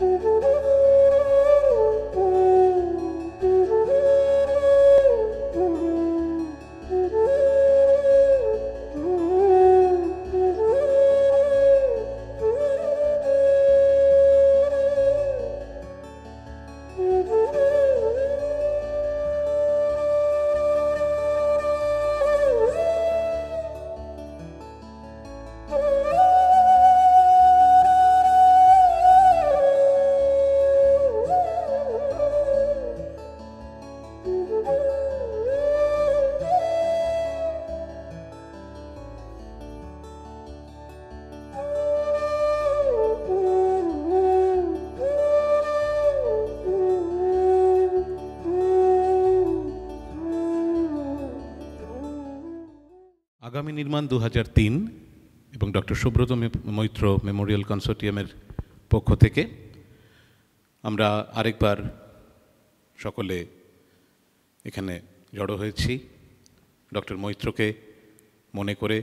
Música Nirman দু এবং doctor Subrata Maitra memorial কনসোর্টিয়ামের পক্ষ থেকে আমরা আরেকবার সকলে এখানে জড়ো হয়েছি ডক্টর মৈত্রকে মনে করে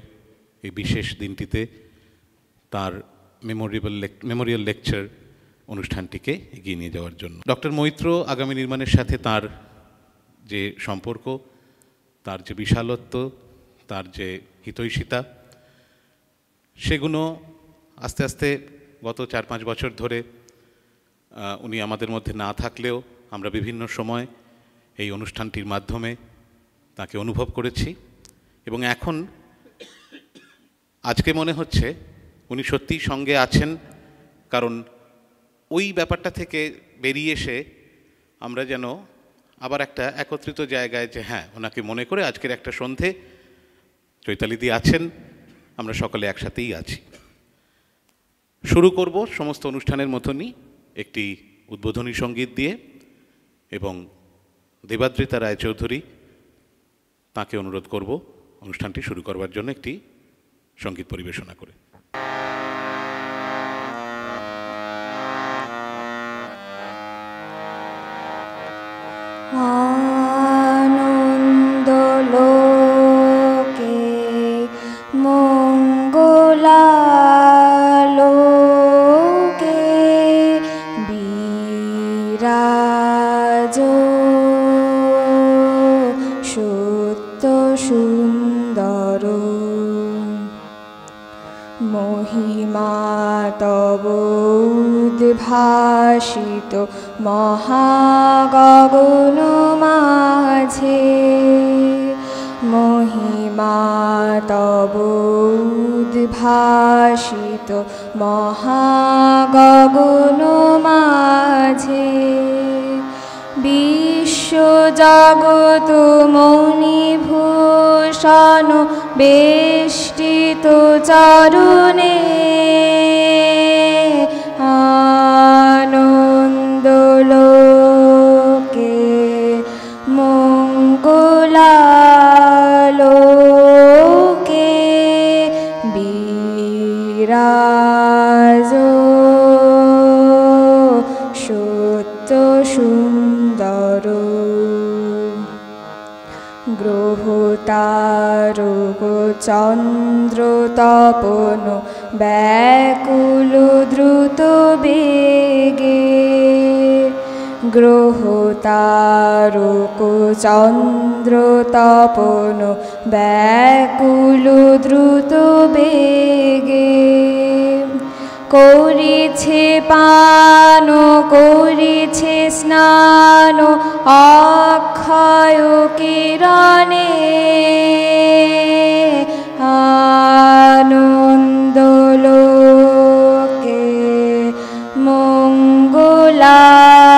এই বিশেষ দিনটিতে তার মেমোরিয়াল মেমোরিয়াল লেকচার অনুষ্ঠানটিকে এগিয়ে নিয়ে যাওয়ার জন্য ডক্টর মৈত্র আগামী নির্মাণের সাথে তার যে সম্পর্ক তার যে বিশালত্ব তার যে হিতৈষিতা সেগুলো আস্তে আস্তে গত চার পাঁচ বছর ধরে উনি আমাদের মধ্যে না থাকলেও আমরা বিভিন্ন সময় এই অনুষ্ঠানটির মাধ্যমে তাকে অনুভব করেছি এবং এখন আজকে মনে হচ্ছে উনি সত্যিই সঙ্গে আছেন কারণ ওই ব্যাপারটা থেকে বেরিয়ে এসে আমরা যেন আবার একটা একত্রিত জায়গায় যে হ্যাঁ ওনাকে মনে করে আজকের একটা সন্ধে চৈতালিদি আছেন আমরা সকলে একসাথেই আছি শুরু করব সমস্ত অনুষ্ঠানের মতনই একটি উদ্বোধনী সঙ্গীত দিয়ে এবং দেবাদ্রিতা রায়চৌধুরী তাকে অনুরোধ করব অনুষ্ঠানটি শুরু করবার জন্য একটি সঙ্গীত পরিবেশনা করে बेष्टि तु चारुने চন্দ্র তপন ব্যাকুল দ্রুত বেগে গ্রহ তারক চন্দ্র তপন ব্যাকুল দ্রুত বেগে করিছে পান করিছে સ્નાનો આખાયો કિરાને આનંદલોકે મંગલા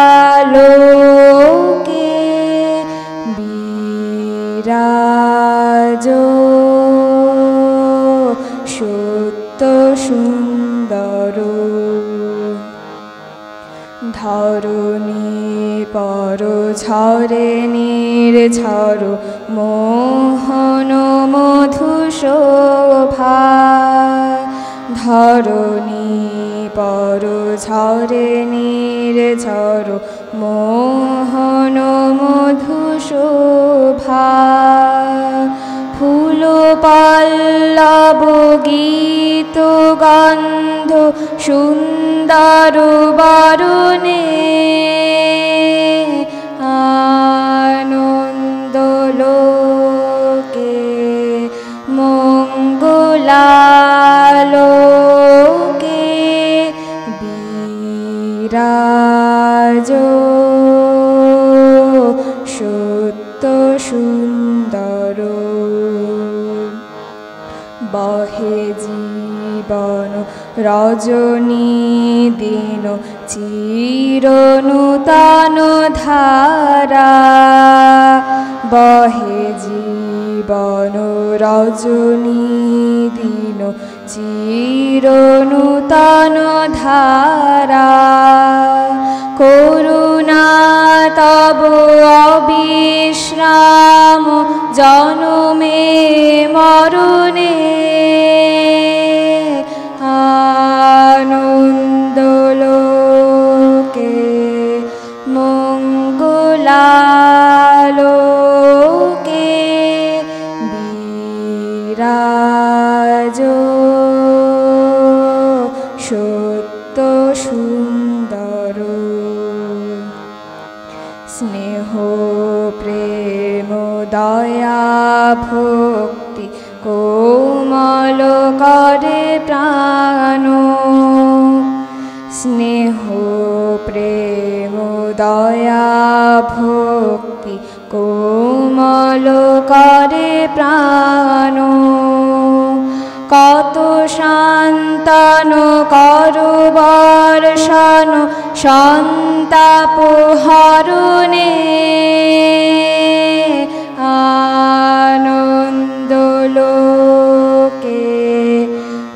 ছরে নীর ছর মোহন মধুশোভা ধরণী পর ছরে নীর ঝর মোহন মধুশোভা ফুল পাল্লব গীত গন্ধ সুন্দর বারুণে লোকে মঙ্গলালোকে বিরাজ সত্য সুন্দর বহে জীবন রজনী দিন চিরনুতন ধারা বহে জীবন রজনী দিন চিরনুতন ধারা করুণা তব অবিশ্রাম জনমে মরুণে আনন্দ রাজ সত্য সুন্দর স্নেহ প্রেম দয়া ভক্তি কোমল করে প্রাণ স্নেহ প্রেম দয়া ভক্তি কোমল করে প্রাণ কত শান্তান করু বর্ষণ সন্তাপ হরণে আনন্দ লোকে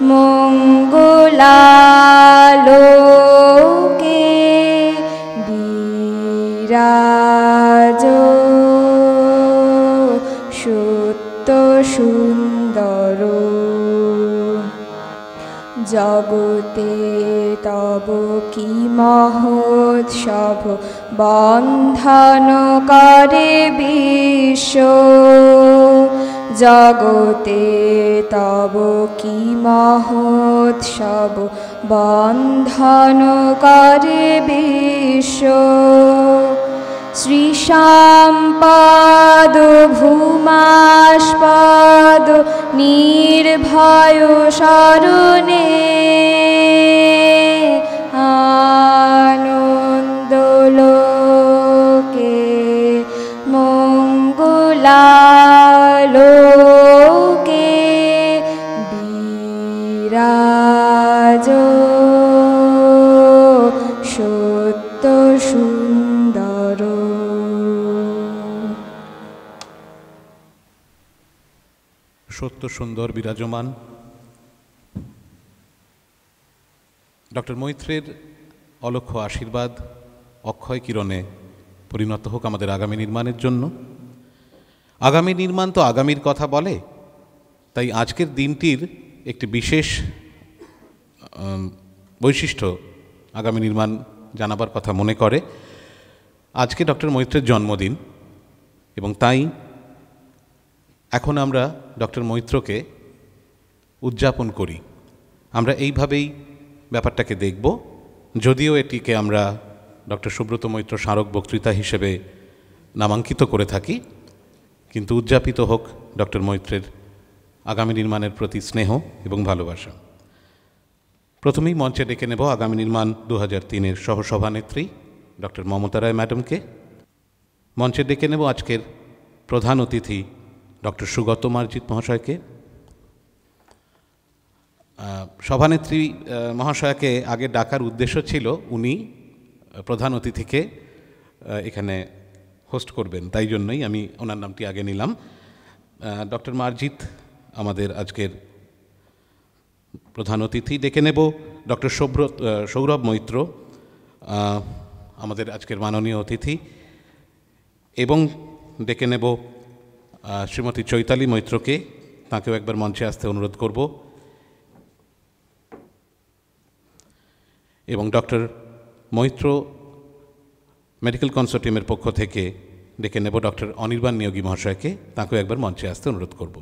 মঙ্গলালোকে বিরা জগতে তব কি মহোৎসব বন্ধন করে বিশ্ব জগতে তব কি মহোৎসব বন্ধন করে বিশ্ব শ্রী শ্রীশাম্পাদ ভূমাস্পদ নির্ভয় শরণে আনন্দলোকে মঙ্গলালোকে বিরা সত্য সুন্দর বিরাজমান ডক্টর মৈত্রের অলক্ষ্য আশীর্বাদ অক্ষয় কিরণে পরিণত হোক আমাদের আগামী নির্মাণের জন্য আগামী নির্মাণ তো আগামীর কথা বলে তাই আজকের দিনটির একটি বিশেষ বৈশিষ্ট্য আগামী নির্মাণ জানাবার কথা মনে করে আজকে ডক্টর মৈত্রের জন্মদিন এবং তাই এখন আমরা ডক্টর মৈত্রকে উদযাপন করি আমরা এইভাবেই ব্যাপারটাকে দেখব যদিও এটিকে আমরা ডক্টর সুব্রত মৈত্র স্মারক বক্তৃতা হিসেবে নামাঙ্কিত করে থাকি কিন্তু উদযাপিত হোক ডক্টর মৈত্রের আগামী নির্মাণের প্রতি স্নেহ এবং ভালোবাসা প্রথমেই মঞ্চে ডেকে নেব আগামী নির্মাণ দু হাজার তিনের সহসভানেত্রী ডক্টর মমতা রায় ম্যাডামকে মঞ্চে ডেকে নেব আজকের প্রধান অতিথি ডক্টর সুগত মার্জিত মহাশয়কে সভানেত্রী মহাশয়াকে আগে ডাকার উদ্দেশ্য ছিল উনি প্রধান অতিথিকে এখানে হোস্ট করবেন তাই জন্যই আমি ওনার নামটি আগে নিলাম ডক্টর মার্জিৎ আমাদের আজকের প্রধান অতিথি ডেকে নেব ডক্টর সৌব্রত সৌরভ মৈত্র আমাদের আজকের মাননীয় অতিথি এবং ডেকে নেব শ্রীমতী চৈতালি মৈত্রকে তাঁকেও একবার মঞ্চে আসতে অনুরোধ করব এবং ডক্টর মৈত্র মেডিকেল কনসোর্টিয়ামের পক্ষ থেকে ডেকে নেব ডক্টর অনির্বাণ নিয়োগী মহাশয়কে তাঁকেও একবার মঞ্চে আসতে অনুরোধ করব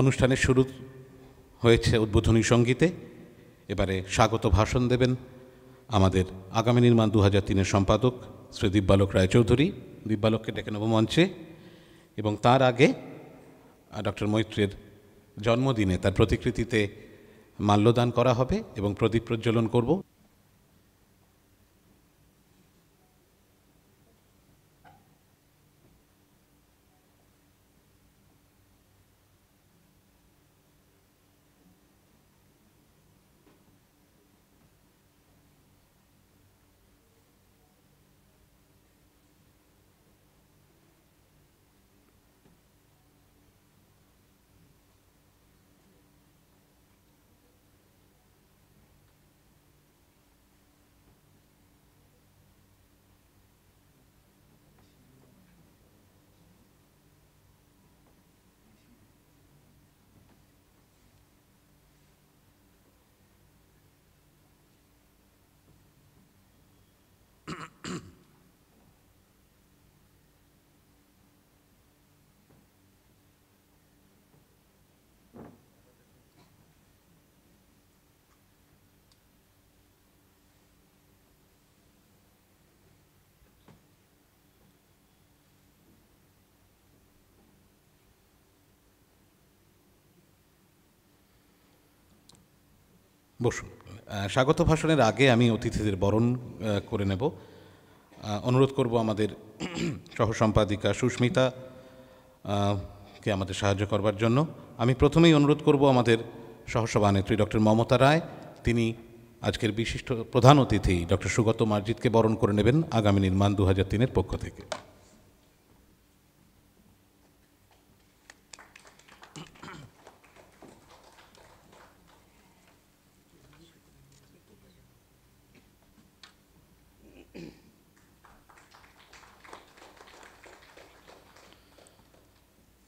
অনুষ্ঠানের শুরু হয়েছে উদ্বোধনী সঙ্গীতে এবারে স্বাগত ভাষণ দেবেন আমাদের আগামী নির্মাণ দু হাজার তিনের সম্পাদক শ্রী দিব্যালোক রায়চৌধুরী দিব্যালোককে ডেকে নেব মঞ্চে এবং তার আগে ডক্টর মৈত্রের জন্মদিনে তার প্রতিকৃতিতে মাল্যদান করা হবে এবং প্রদীপ প্রজ্বলন করব বসুন স্বাগত ভাষণের আগে আমি অতিথিদের বরণ করে নেব অনুরোধ করব আমাদের সহসম্পাদিকা সুস্মিতা কে আমাদের সাহায্য করবার জন্য আমি প্রথমেই অনুরোধ করব আমাদের সহসভানেত্রী ডক্টর মমতা রায় তিনি আজকের বিশিষ্ট প্রধান অতিথি ডক্টর সুগত মার্জিতকে বরণ করে নেবেন আগামী নির্মাণ দু হাজার তিনের পক্ষ থেকে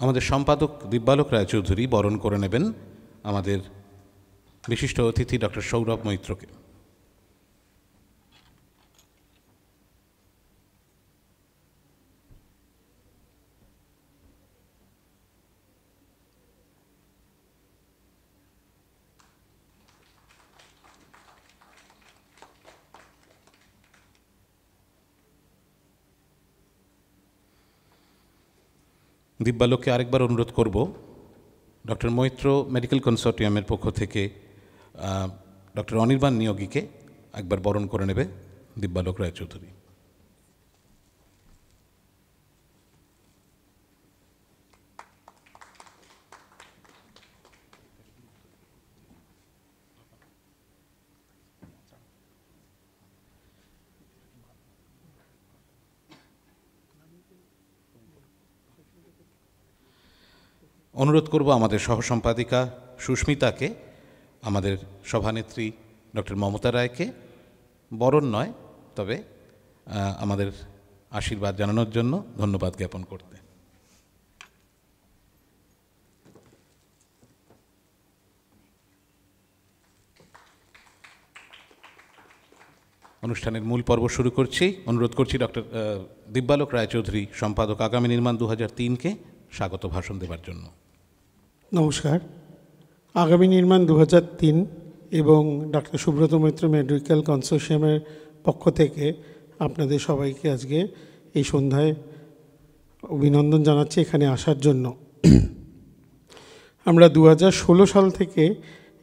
আমাদের সম্পাদক দিব্যালোক রায়চৌধুরী বরণ করে নেবেন আমাদের বিশিষ্ট অতিথি ডক্টর সৌরভ মৈত্রকে দিব্যালোককে আরেকবার অনুরোধ করব ডক্টর মৈত্র মেডিকেল কনসোর্টিয়ামের পক্ষ থেকে ডক্টর অনির্বাণ নিয়োগীকে একবার বরণ করে নেবে দিব্যালোক রায়চৌধুরী অনুরোধ করব আমাদের সহসম্পাদিকা সুস্মিতাকে আমাদের সভানেত্রী ডক্টর মমতা রায়কে বরণ নয় তবে আমাদের আশীর্বাদ জানানোর জন্য ধন্যবাদ জ্ঞাপন করতে অনুষ্ঠানের মূল পর্ব শুরু করছি অনুরোধ করছি ডক্টর দিব্যালোক রায়চৌধুরী সম্পাদক আগামী নির্মাণ দু হাজার তিনকে স্বাগত ভাষণ দেবার জন্য নমস্কার আগামী নির্মাণ দু তিন এবং ডাক্তার সুব্রত মৈত্র মেডিকেল কনসোর্সিয়ামের পক্ষ থেকে আপনাদের সবাইকে আজকে এই সন্ধ্যায় অভিনন্দন জানাচ্ছি এখানে আসার জন্য আমরা দু সাল থেকে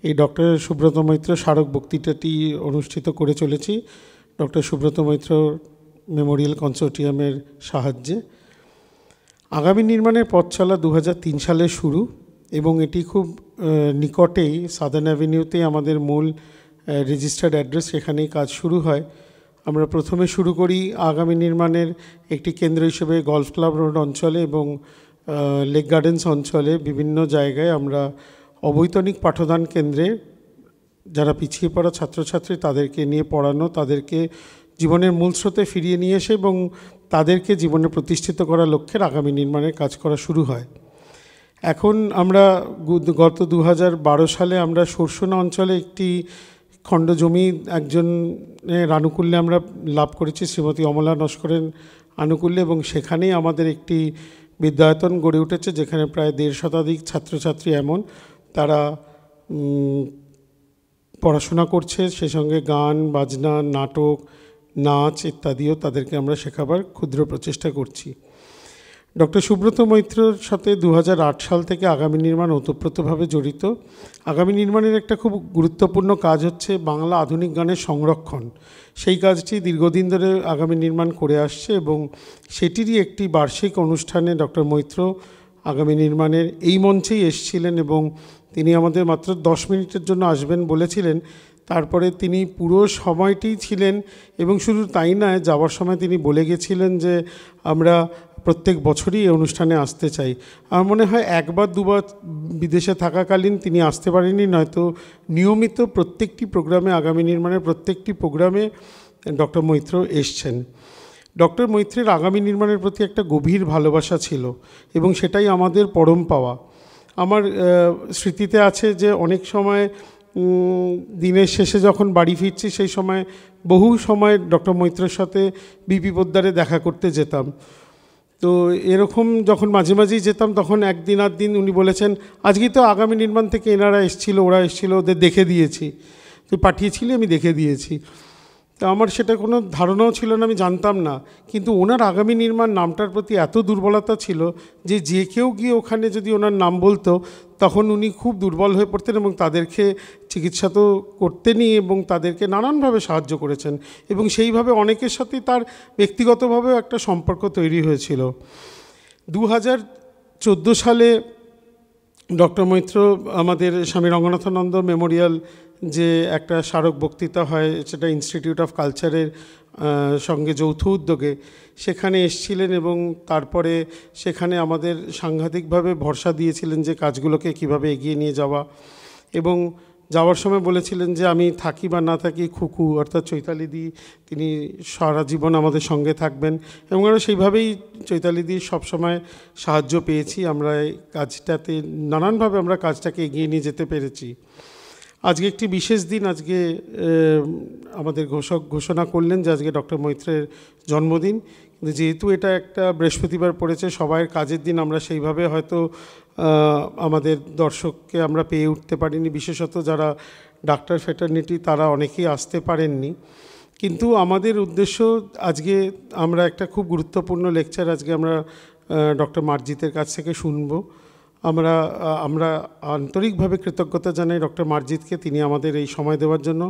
এই ডক্টর সুব্রত মৈত্র স্মারক বক্তৃতাটি অনুষ্ঠিত করে চলেছি ডক্টর সুব্রত মৈত্র মেমোরিয়াল কনসোর্টিয়ামের সাহায্যে আগামী নির্মাণের পথ চলা দু সালে শুরু এবং এটি খুব নিকটেই সাদার্ন অ্যাভিনিউতে আমাদের মূল রেজিস্টার্ড অ্যাড্রেস এখানেই কাজ শুরু হয় আমরা প্রথমে শুরু করি আগামী নির্মাণের একটি কেন্দ্র হিসেবে গল্ফ ক্লাব রোড অঞ্চলে এবং লেক গার্ডেন্স অঞ্চলে বিভিন্ন জায়গায় আমরা অবৈতনিক পাঠদান কেন্দ্রে যারা পিছিয়ে পড়া ছাত্রছাত্রী তাদেরকে নিয়ে পড়ানো তাদেরকে জীবনের মূল স্রোতে ফিরিয়ে নিয়ে এসে এবং তাদেরকে জীবনে প্রতিষ্ঠিত করার লক্ষ্যের আগামী নির্মাণের কাজ করা শুরু হয় এখন আমরা গত দু সালে আমরা সরসোনা অঞ্চলে একটি খণ্ড জমি একজন আনুকূল্যে আমরা লাভ করেছি শ্রীমতী অমলা নস্করের আনুকূল্যে এবং সেখানেই আমাদের একটি বিদ্যায়তন গড়ে উঠেছে যেখানে প্রায় দেড় শতাধিক ছাত্রছাত্রী এমন তারা পড়াশোনা করছে সে সঙ্গে গান বাজনা নাটক নাচ ইত্যাদিও তাদেরকে আমরা শেখাবার ক্ষুদ্র প্রচেষ্টা করছি ডক্টর সুব্রত মৈত্রর সাথে দু সাল থেকে আগামী নির্মাণ ওতপ্রোতভাবে জড়িত আগামী নির্মাণের একটা খুব গুরুত্বপূর্ণ কাজ হচ্ছে বাংলা আধুনিক গানের সংরক্ষণ সেই কাজটি দীর্ঘদিন ধরে আগামী নির্মাণ করে আসছে এবং সেটিরই একটি বার্ষিক অনুষ্ঠানে ডক্টর মৈত্র আগামী নির্মাণের এই মঞ্চেই এসছিলেন এবং তিনি আমাদের মাত্র দশ মিনিটের জন্য আসবেন বলেছিলেন তারপরে তিনি পুরো সময়টি ছিলেন এবং শুধু তাই নয় যাওয়ার সময় তিনি বলে গেছিলেন যে আমরা প্রত্যেক বছরই এই অনুষ্ঠানে আসতে চাই আমার মনে হয় একবার দুবার বিদেশে থাকাকালীন তিনি আসতে পারেননি নয়তো নিয়মিত প্রত্যেকটি প্রোগ্রামে আগামী নির্মাণের প্রত্যেকটি প্রোগ্রামে ডক্টর মৈত্র এসছেন ডক্টর মৈত্রের আগামী নির্মাণের প্রতি একটা গভীর ভালোবাসা ছিল এবং সেটাই আমাদের পরম পাওয়া আমার স্মৃতিতে আছে যে অনেক সময় দিনের শেষে যখন বাড়ি ফিরছি সেই সময় বহু সময় ডক্টর মৈত্রের সাথে বিপি পোদ্দারে দেখা করতে যেতাম তো এরকম যখন মাঝে মাঝেই যেতাম তখন একদিন আর দিন উনি বলেছেন আজকে তো আগামী নির্মাণ থেকে এনারা এসেছিল ওরা এসেছিল ওদের দেখে দিয়েছি তুই পাঠিয়েছিলি আমি দেখে দিয়েছি তা আমার সেটা কোনো ধারণাও ছিল না আমি জানতাম না কিন্তু ওনার আগামী নির্মাণ নামটার প্রতি এত দুর্বলতা ছিল যে যে কেউ গিয়ে ওখানে যদি ওনার নাম বলতো তখন উনি খুব দুর্বল হয়ে পড়তেন এবং তাদেরকে চিকিৎসা তো করতেনই এবং তাদেরকে নানানভাবে সাহায্য করেছেন এবং সেইভাবে অনেকের সাথেই তার ব্যক্তিগতভাবেও একটা সম্পর্ক তৈরি হয়েছিল দু হাজার সালে ডক্টর মৈত্র আমাদের স্বামী রঙ্গনাথানন্দ মেমোরিয়াল যে একটা স্মারক বক্তৃতা হয় সেটা ইনস্টিটিউট অফ কালচারের সঙ্গে যৌথ উদ্যোগে সেখানে এসছিলেন এবং তারপরে সেখানে আমাদের সাংঘাতিকভাবে ভরসা দিয়েছিলেন যে কাজগুলোকে কিভাবে এগিয়ে নিয়ে যাওয়া এবং যাওয়ার সময় বলেছিলেন যে আমি থাকি বা না থাকি খুকু অর্থাৎ চৈতালিদি তিনি সারা জীবন আমাদের সঙ্গে থাকবেন এবং আমরা সেইভাবেই দি সবসময় সাহায্য পেয়েছি আমরা কাজটাতে নানানভাবে আমরা কাজটাকে এগিয়ে নিয়ে যেতে পেরেছি আজকে একটি বিশেষ দিন আজকে আমাদের ঘোষক ঘোষণা করলেন যে আজকে ডক্টর মৈত্রের জন্মদিন কিন্তু যেহেতু এটা একটা বৃহস্পতিবার পড়েছে সবাইয়ের কাজের দিন আমরা সেইভাবে হয়তো আমাদের দর্শককে আমরা পেয়ে উঠতে পারিনি বিশেষত যারা ডাক্তার ফেটার্নিটি তারা অনেকেই আসতে পারেননি কিন্তু আমাদের উদ্দেশ্য আজকে আমরা একটা খুব গুরুত্বপূর্ণ লেকচার আজকে আমরা ডক্টর মার্জিতের কাছ থেকে শুনবো আমরা আমরা আন্তরিকভাবে কৃতজ্ঞতা জানাই ডক্টর মার্জিতকে তিনি আমাদের এই সময় দেওয়ার জন্য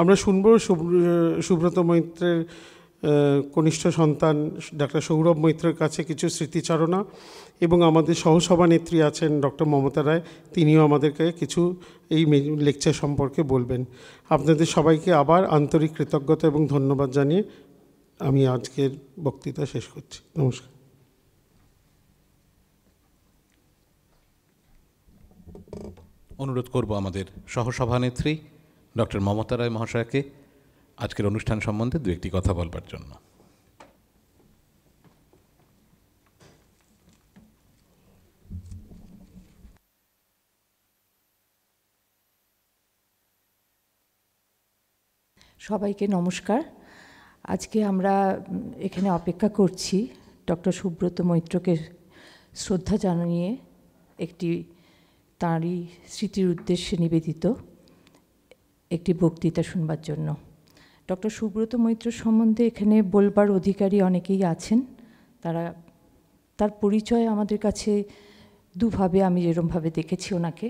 আমরা শুনব সুব্রত মৈত্রের কনিষ্ঠ সন্তান ডাক্তার সৌরভ মৈত্রের কাছে কিছু স্মৃতিচারণা এবং আমাদের সহসভানেত্রী আছেন ডক্টর মমতা রায় তিনিও আমাদেরকে কিছু এই লেকচার সম্পর্কে বলবেন আপনাদের সবাইকে আবার আন্তরিক কৃতজ্ঞতা এবং ধন্যবাদ জানিয়ে আমি আজকের বক্তৃতা শেষ করছি নমস্কার অনুরোধ করব আমাদের সহসভানেত্রী ডক্টর মমতা রায় মহাশয়াকে আজকের অনুষ্ঠান সম্বন্ধে দু একটি কথা বলবার জন্য সবাইকে নমস্কার আজকে আমরা এখানে অপেক্ষা করছি ডক্টর সুব্রত মৈত্রকে শ্রদ্ধা জানিয়ে একটি তাঁরই স্মৃতির উদ্দেশ্যে নিবেদিত একটি বক্তৃতা শুনবার জন্য ডক্টর সুব্রত মৈত্র সম্বন্ধে এখানে বলবার অধিকারী অনেকেই আছেন তারা তার পরিচয় আমাদের কাছে দুভাবে আমি যেরমভাবে দেখেছি ওনাকে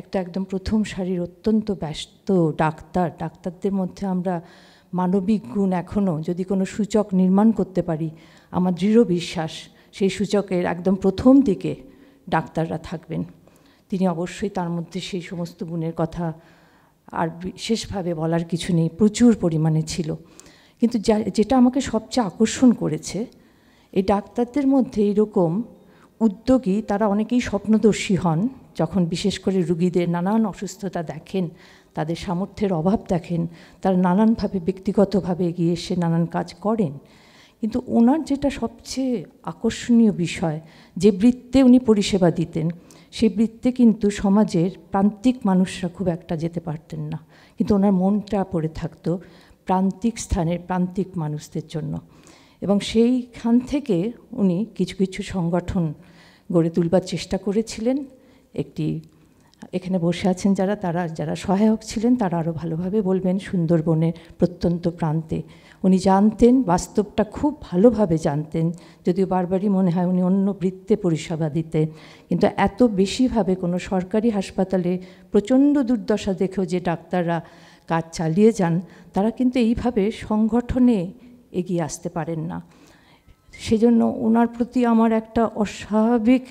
একটা একদম প্রথম সারির অত্যন্ত ব্যস্ত ডাক্তার ডাক্তারদের মধ্যে আমরা মানবিক গুণ এখনও যদি কোনো সূচক নির্মাণ করতে পারি আমার দৃঢ় বিশ্বাস সেই সূচকের একদম প্রথম দিকে ডাক্তাররা থাকবেন তিনি অবশ্যই তার মধ্যে সেই সমস্ত গুণের কথা আর বিশেষভাবে বলার কিছু নেই প্রচুর পরিমাণে ছিল কিন্তু যা যেটা আমাকে সবচেয়ে আকর্ষণ করেছে এই ডাক্তারদের মধ্যে এরকম উদ্যোগী তারা অনেকেই স্বপ্নদর্শী হন যখন বিশেষ করে রুগীদের নানান অসুস্থতা দেখেন তাদের সামর্থ্যের অভাব দেখেন তারা নানানভাবে ব্যক্তিগতভাবে এগিয়ে এসে নানান কাজ করেন কিন্তু ওনার যেটা সবচেয়ে আকর্ষণীয় বিষয় যে বৃত্তে উনি পরিষেবা দিতেন সেই বৃত্তে কিন্তু সমাজের প্রান্তিক মানুষরা খুব একটা যেতে পারতেন না কিন্তু ওনার মনটা পড়ে থাকতো প্রান্তিক স্থানের প্রান্তিক মানুষদের জন্য এবং সেইখান থেকে উনি কিছু কিছু সংগঠন গড়ে তুলবার চেষ্টা করেছিলেন একটি এখানে বসে আছেন যারা তারা যারা সহায়ক ছিলেন তারা আরও ভালোভাবে বলবেন সুন্দরবনের প্রত্যন্ত প্রান্তে উনি জানতেন বাস্তবটা খুব ভালোভাবে জানতেন যদিও বারবারই মনে হয় উনি অন্য বৃত্তে পরিষেবা দিতেন কিন্তু এত বেশিভাবে কোনো সরকারি হাসপাতালে প্রচণ্ড দুর্দশা দেখেও যে ডাক্তাররা কাজ চালিয়ে যান তারা কিন্তু এইভাবে সংগঠনে এগিয়ে আসতে পারেন না সেজন্য ওনার প্রতি আমার একটা অস্বাভাবিক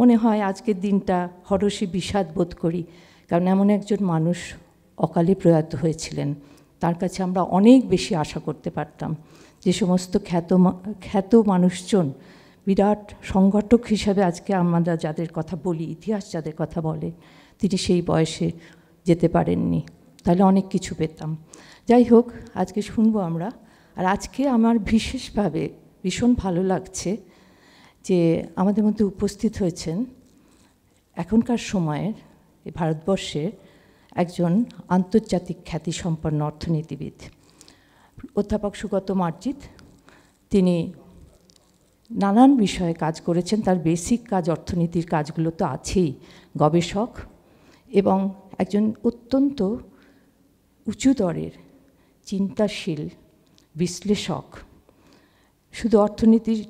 মনে হয় আজকের দিনটা হরসে বিষাদ বোধ করি কারণ এমন একজন মানুষ অকালে প্রয়াত হয়েছিলেন তার কাছে আমরা অনেক বেশি আশা করতে পারতাম যে সমস্ত খ্যাত খ্যাত মানুষজন বিরাট সংগঠক হিসাবে আজকে আমরা যাদের কথা বলি ইতিহাস যাদের কথা বলে তিনি সেই বয়সে যেতে পারেননি তাহলে অনেক কিছু পেতাম যাই হোক আজকে শুনবো আমরা আর আজকে আমার বিশেষভাবে ভীষণ ভালো লাগছে যে আমাদের মধ্যে উপস্থিত হয়েছেন এখনকার সময়ের ভারতবর্ষের একজন আন্তর্জাতিক খ্যাতিসম্পন্ন অর্থনীতিবিদ অধ্যাপক সুগত মার্জিত তিনি নানান বিষয়ে কাজ করেছেন তার বেসিক কাজ অর্থনীতির কাজগুলো তো আছেই গবেষক এবং একজন অত্যন্ত উঁচু দরের চিন্তাশীল বিশ্লেষক শুধু অর্থনীতির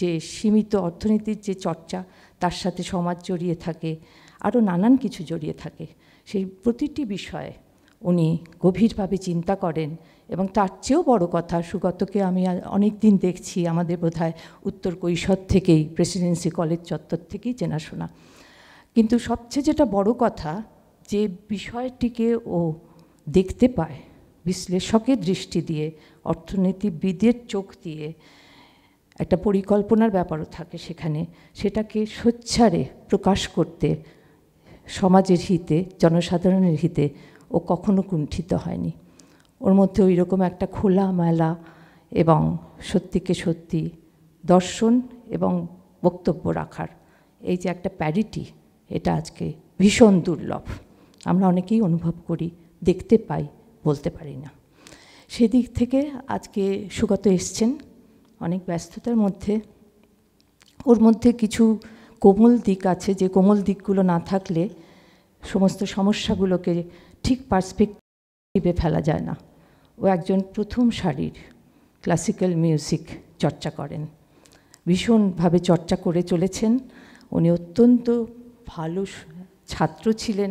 যে সীমিত অর্থনীতির যে চর্চা তার সাথে সমাজ জড়িয়ে থাকে আরও নানান কিছু জড়িয়ে থাকে সেই প্রতিটি বিষয়ে উনি গভীরভাবে চিন্তা করেন এবং তার চেয়েও বড় কথা সুগতকে আমি অনেক দিন দেখছি আমাদের বোধ হয় উত্তর কৈশোর থেকেই প্রেসিডেন্সি কলেজ চত্বর থেকেই চেনাশোনা কিন্তু সবচেয়ে যেটা বড় কথা যে বিষয়টিকে ও দেখতে পায় বিশ্লেষকের দৃষ্টি দিয়ে অর্থনীতিবিদের চোখ দিয়ে একটা পরিকল্পনার ব্যাপারও থাকে সেখানে সেটাকে সোচ্ছারে প্রকাশ করতে সমাজের হিতে জনসাধারণের হিতে ও কখনো কুণ্ঠিত হয়নি ওর মধ্যে ওই রকম একটা খোলা মেলা এবং সত্যিকে সত্যি দর্শন এবং বক্তব্য রাখার এই যে একটা প্যারিটি এটা আজকে ভীষণ দুর্লভ আমরা অনেকেই অনুভব করি দেখতে পাই বলতে পারি না সেদিক থেকে আজকে সুগত এসছেন অনেক ব্যস্ততার মধ্যে ওর মধ্যে কিছু কোমল দিক আছে যে কোমল দিকগুলো না থাকলে সমস্ত সমস্যাগুলোকে ঠিক পার্সপেক্টিভে ফেলা যায় না ও একজন প্রথম সারির ক্লাসিক্যাল মিউজিক চর্চা করেন ভীষণভাবে চর্চা করে চলেছেন উনি অত্যন্ত ভালো ছাত্র ছিলেন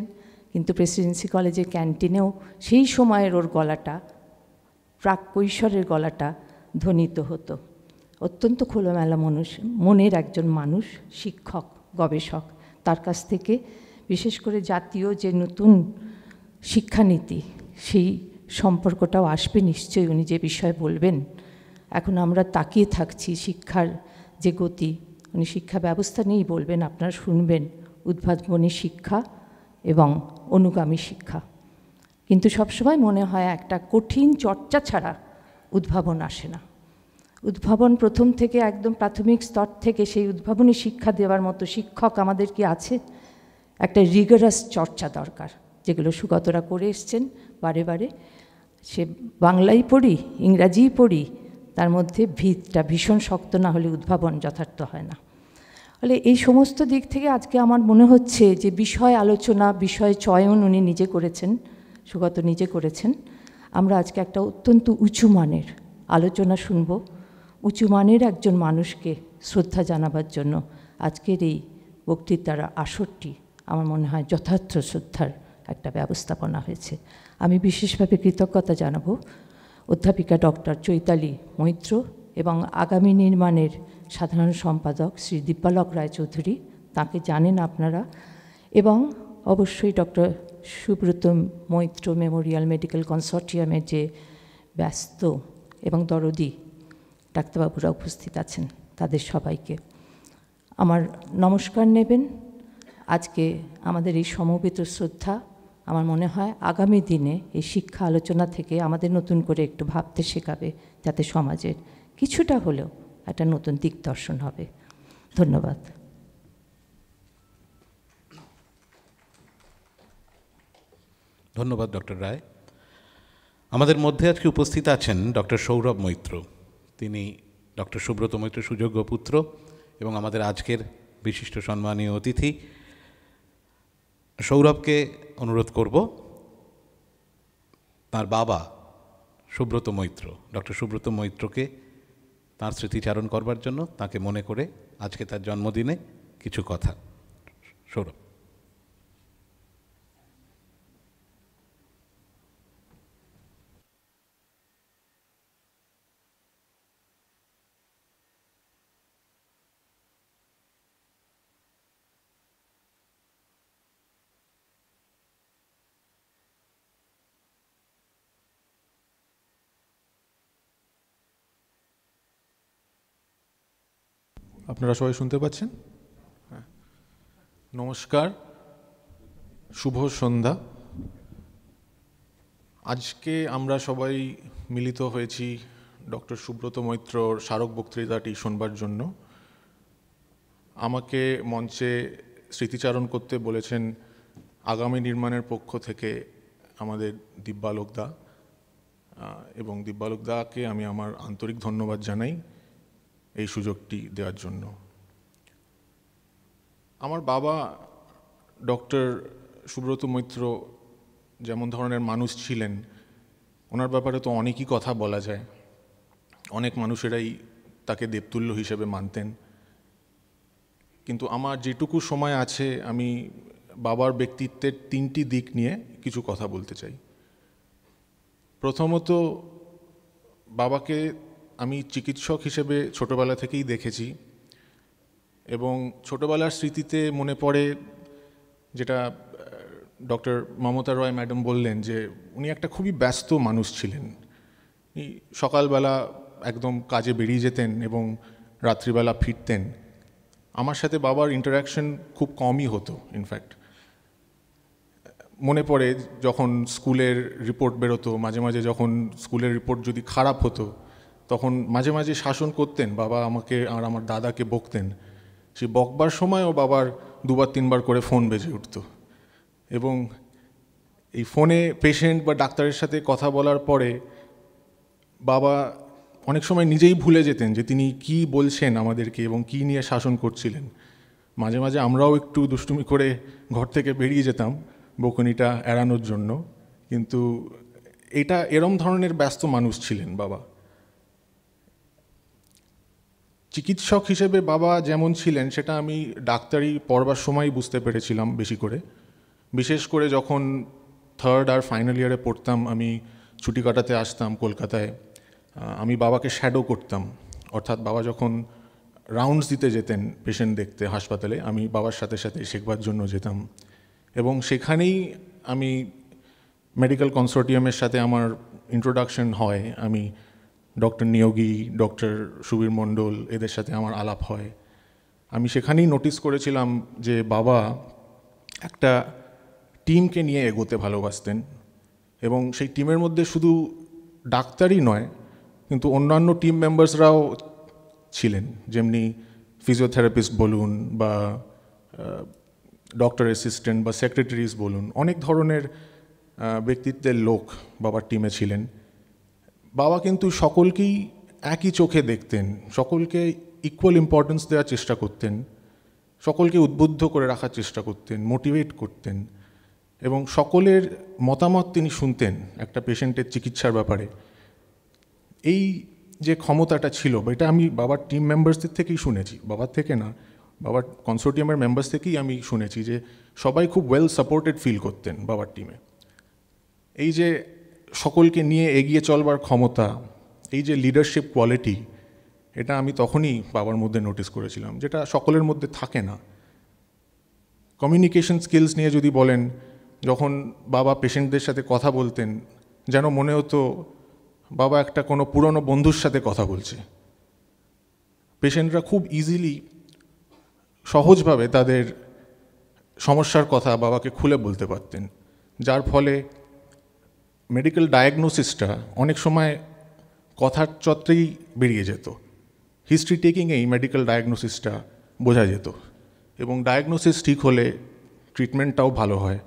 কিন্তু প্রেসিডেন্সি কলেজের ক্যান্টিনেও সেই সময়ের ওর গলাটা প্রাক কৈশোরের গলাটা ধ্বনিত হতো অত্যন্ত খোলামেলা মানুষ মনের একজন মানুষ শিক্ষক গবেষক তার কাছ থেকে বিশেষ করে জাতীয় যে নতুন শিক্ষানীতি সেই সম্পর্কটাও আসবে নিশ্চয়ই উনি যে বিষয়ে বলবেন এখন আমরা তাকিয়ে থাকছি শিক্ষার যে গতি উনি শিক্ষা ব্যবস্থা নিয়েই বলবেন আপনারা শুনবেন উদ্ভাবনী শিক্ষা এবং অনুগামী শিক্ষা কিন্তু সবসময় মনে হয় একটা কঠিন চর্চা ছাড়া উদ্ভাবন আসে না উদ্ভাবন প্রথম থেকে একদম প্রাথমিক স্তর থেকে সেই উদ্ভাবনী শিক্ষা দেওয়ার মতো শিক্ষক আমাদের কি আছে একটা রিগারাস চর্চা দরকার যেগুলো সুগতরা করে এসছেন বারে বারে সে বাংলাই পড়ি ইংরাজিই পড়ি তার মধ্যে ভিতটা ভীষণ শক্ত না হলে উদ্ভাবন যথার্থ হয় না ফলে এই সমস্ত দিক থেকে আজকে আমার মনে হচ্ছে যে বিষয় আলোচনা বিষয় চয়ন উনি নিজে করেছেন সুগত নিজে করেছেন আমরা আজকে একটা অত্যন্ত উঁচু মানের আলোচনা শুনবো উঁচু মানের একজন মানুষকে শ্রদ্ধা জানাবার জন্য আজকের এই বক্তৃতার আসরটি আমার মনে হয় যথার্থ শ্রদ্ধার একটা ব্যবস্থাপনা হয়েছে আমি বিশেষভাবে কৃতজ্ঞতা জানাবো অধ্যাপিকা ডক্টর চৈতালি মৈত্র এবং আগামী নির্মাণের সাধারণ সম্পাদক শ্রী দিব্যালক রায়চৌধুরী তাকে জানেন আপনারা এবং অবশ্যই doctor Subrata Maitra memorial medical কনসর্টিয়ামের যে ব্যস্ত এবং দরদি ডাক্তারবাবুরা উপস্থিত আছেন তাদের সবাইকে আমার নমস্কার নেবেন আজকে আমাদের এই সমবেত শ্রদ্ধা আমার মনে হয় আগামী দিনে এই শিক্ষা আলোচনা থেকে আমাদের নতুন করে একটু ভাবতে শেখাবে যাতে সমাজের কিছুটা হলেও একটা নতুন দিক দর্শন হবে ধন্যবাদ ধন্যবাদ ডক্টর রায় আমাদের মধ্যে আজকে উপস্থিত আছেন ডক্টর সৌরভ মৈত্র তিনি ডক্টর সুব্রত মৈত্র সুযোগ্য পুত্র এবং আমাদের আজকের বিশিষ্ট সম্মানীয় অতিথি সৌরভকে অনুরোধ করব তার বাবা সুব্রত মৈত্র ডক্টর সুব্রত মৈত্রকে তাঁর স্মৃতিচারণ করবার জন্য তাকে মনে করে আজকে তার জন্মদিনে কিছু কথা সৌরভ আপনারা সবাই শুনতে পাচ্ছেন হ্যাঁ। নমস্কার শুভ সন্ধ্যা আজকে আমরা সবাই মিলিত হয়েছি ডক্টর সুব্রত মৈত্রর স্মারক বক্তৃতাটি শোনবার জন্য আমাকে মঞ্চে স্মৃতিচারণ করতে বলেছেন আগামী নির্মাণের পক্ষ থেকে আমাদের দিব্যালোকদা এবং দিব্যালোকদাকে আমি আমার আন্তরিক ধন্যবাদ জানাই এই সুযোগটি দেওয়ার জন্য আমার বাবা ডক্টর সুব্রত মৈত্র যেমন ধরনের মানুষ ছিলেন ওনার ব্যাপারে তো অনেকই কথা বলা যায় অনেক মানুষেরাই তাকে দেবতুল্য হিসেবে মানতেন কিন্তু আমার যেটুকু সময় আছে আমি বাবার ব্যক্তিত্বের তিনটি দিক নিয়ে কিছু কথা বলতে চাই প্রথমত বাবাকে আমি চিকিৎসক হিসেবে ছোটোবেলা থেকেই দেখেছি এবং ছোটোবেলার স্মৃতিতে মনে পড়ে যেটা ডক্টর মমতা রয় ম্যাডাম বললেন যে উনি একটা খুবই ব্যস্ত মানুষ ছিলেন উনি সকালবেলা একদম কাজে বেরিয়ে যেতেন এবং রাত্রিবেলা ফিরতেন আমার সাথে বাবার ইন্টারাকশন খুব কমই হতো ইনফ্যাক্ট মনে পড়ে যখন স্কুলের রিপোর্ট বেরোতো মাঝে মাঝে যখন স্কুলের রিপোর্ট যদি খারাপ হতো তখন মাঝে মাঝে শাসন করতেন বাবা আমাকে আর আমার দাদাকে বকতেন সে বকবার সময়ও বাবার দুবার তিনবার করে ফোন বেজে উঠত এবং এই ফোনে পেশেন্ট বা ডাক্তারের সাথে কথা বলার পরে বাবা অনেক সময় নিজেই ভুলে যেতেন যে তিনি কি বলছেন আমাদেরকে এবং কি নিয়ে শাসন করছিলেন মাঝে মাঝে আমরাও একটু দুষ্টুমি করে ঘর থেকে বেরিয়ে যেতাম বকুনিটা এড়ানোর জন্য কিন্তু এটা এরম ধরনের ব্যস্ত মানুষ ছিলেন বাবা চিকিৎসক হিসেবে বাবা যেমন ছিলেন সেটা আমি ডাক্তারি পড়বার সময় বুঝতে পেরেছিলাম বেশি করে বিশেষ করে যখন থার্ড আর ফাইনাল ইয়ারে পড়তাম আমি ছুটি কাটাতে আসতাম কলকাতায় আমি বাবাকে শ্যাডো করতাম অর্থাৎ বাবা যখন রাউন্ডস দিতে যেতেন পেশেন্ট দেখতে হাসপাতালে আমি বাবার সাথে সাথে শেখবার জন্য যেতাম এবং সেখানেই আমি মেডিকেল কনসোর্টিয়ামের সাথে আমার ইন্ট্রোডাকশন হয় আমি ডক্টর নিয়োগী ডক্টর সুবীর মণ্ডল এদের সাথে আমার আলাপ হয় আমি সেখানেই নোটিস করেছিলাম যে বাবা একটা টিমকে নিয়ে এগোতে ভালোবাসতেন এবং সেই টিমের মধ্যে শুধু ডাক্তারই নয় কিন্তু অন্যান্য টিম মেম্বার্সরাও ছিলেন যেমনি ফিজিওথেরাপিস্ট বলুন বা ডক্টর অ্যাসিস্ট্যান্ট বা সেক্রেটারিস বলুন অনেক ধরনের ব্যক্তিত্বের লোক বাবার টিমে ছিলেন বাবা কিন্তু সকলকেই একই চোখে দেখতেন সকলকে ইকুয়াল ইম্পর্টেন্স দেওয়ার চেষ্টা করতেন সকলকে উদ্বুদ্ধ করে রাখার চেষ্টা করতেন মোটিভেট করতেন এবং সকলের মতামত তিনি শুনতেন একটা পেশেন্টের চিকিৎসার ব্যাপারে এই যে ক্ষমতাটা ছিল এটা আমি বাবার টিম মেম্বার্সদের থেকেই শুনেছি বাবার থেকে না বাবার কনসোর্টিয়ামের মেম্বার্স থেকেই আমি শুনেছি যে সবাই খুব ওয়েল সাপোর্টেড ফিল করতেন বাবার টিমে এই যে সকলকে নিয়ে এগিয়ে চলবার ক্ষমতা এই যে লিডারশিপ কোয়ালিটি এটা আমি তখনই বাবার মধ্যে নোটিস করেছিলাম যেটা সকলের মধ্যে থাকে না কমিউনিকেশন স্কিলস নিয়ে যদি বলেন যখন বাবা পেশেন্টদের সাথে কথা বলতেন যেন মনে হতো বাবা একটা কোনো পুরনো বন্ধুর সাথে কথা বলছে পেশেন্টরা খুব ইজিলি সহজভাবে তাদের সমস্যার কথা বাবাকে খুলে বলতে পারতেন যার ফলে মেডিকেল ডায়াগনোসিসটা অনেক সময় কথার চত্রেই বেরিয়ে যেত হিস্ট্রি টেকিংয়েই মেডিকেল ডায়াগনোসিসটা বোঝা যেত এবং ডায়াগনোসিস ঠিক হলে ট্রিটমেন্টটাও ভালো হয়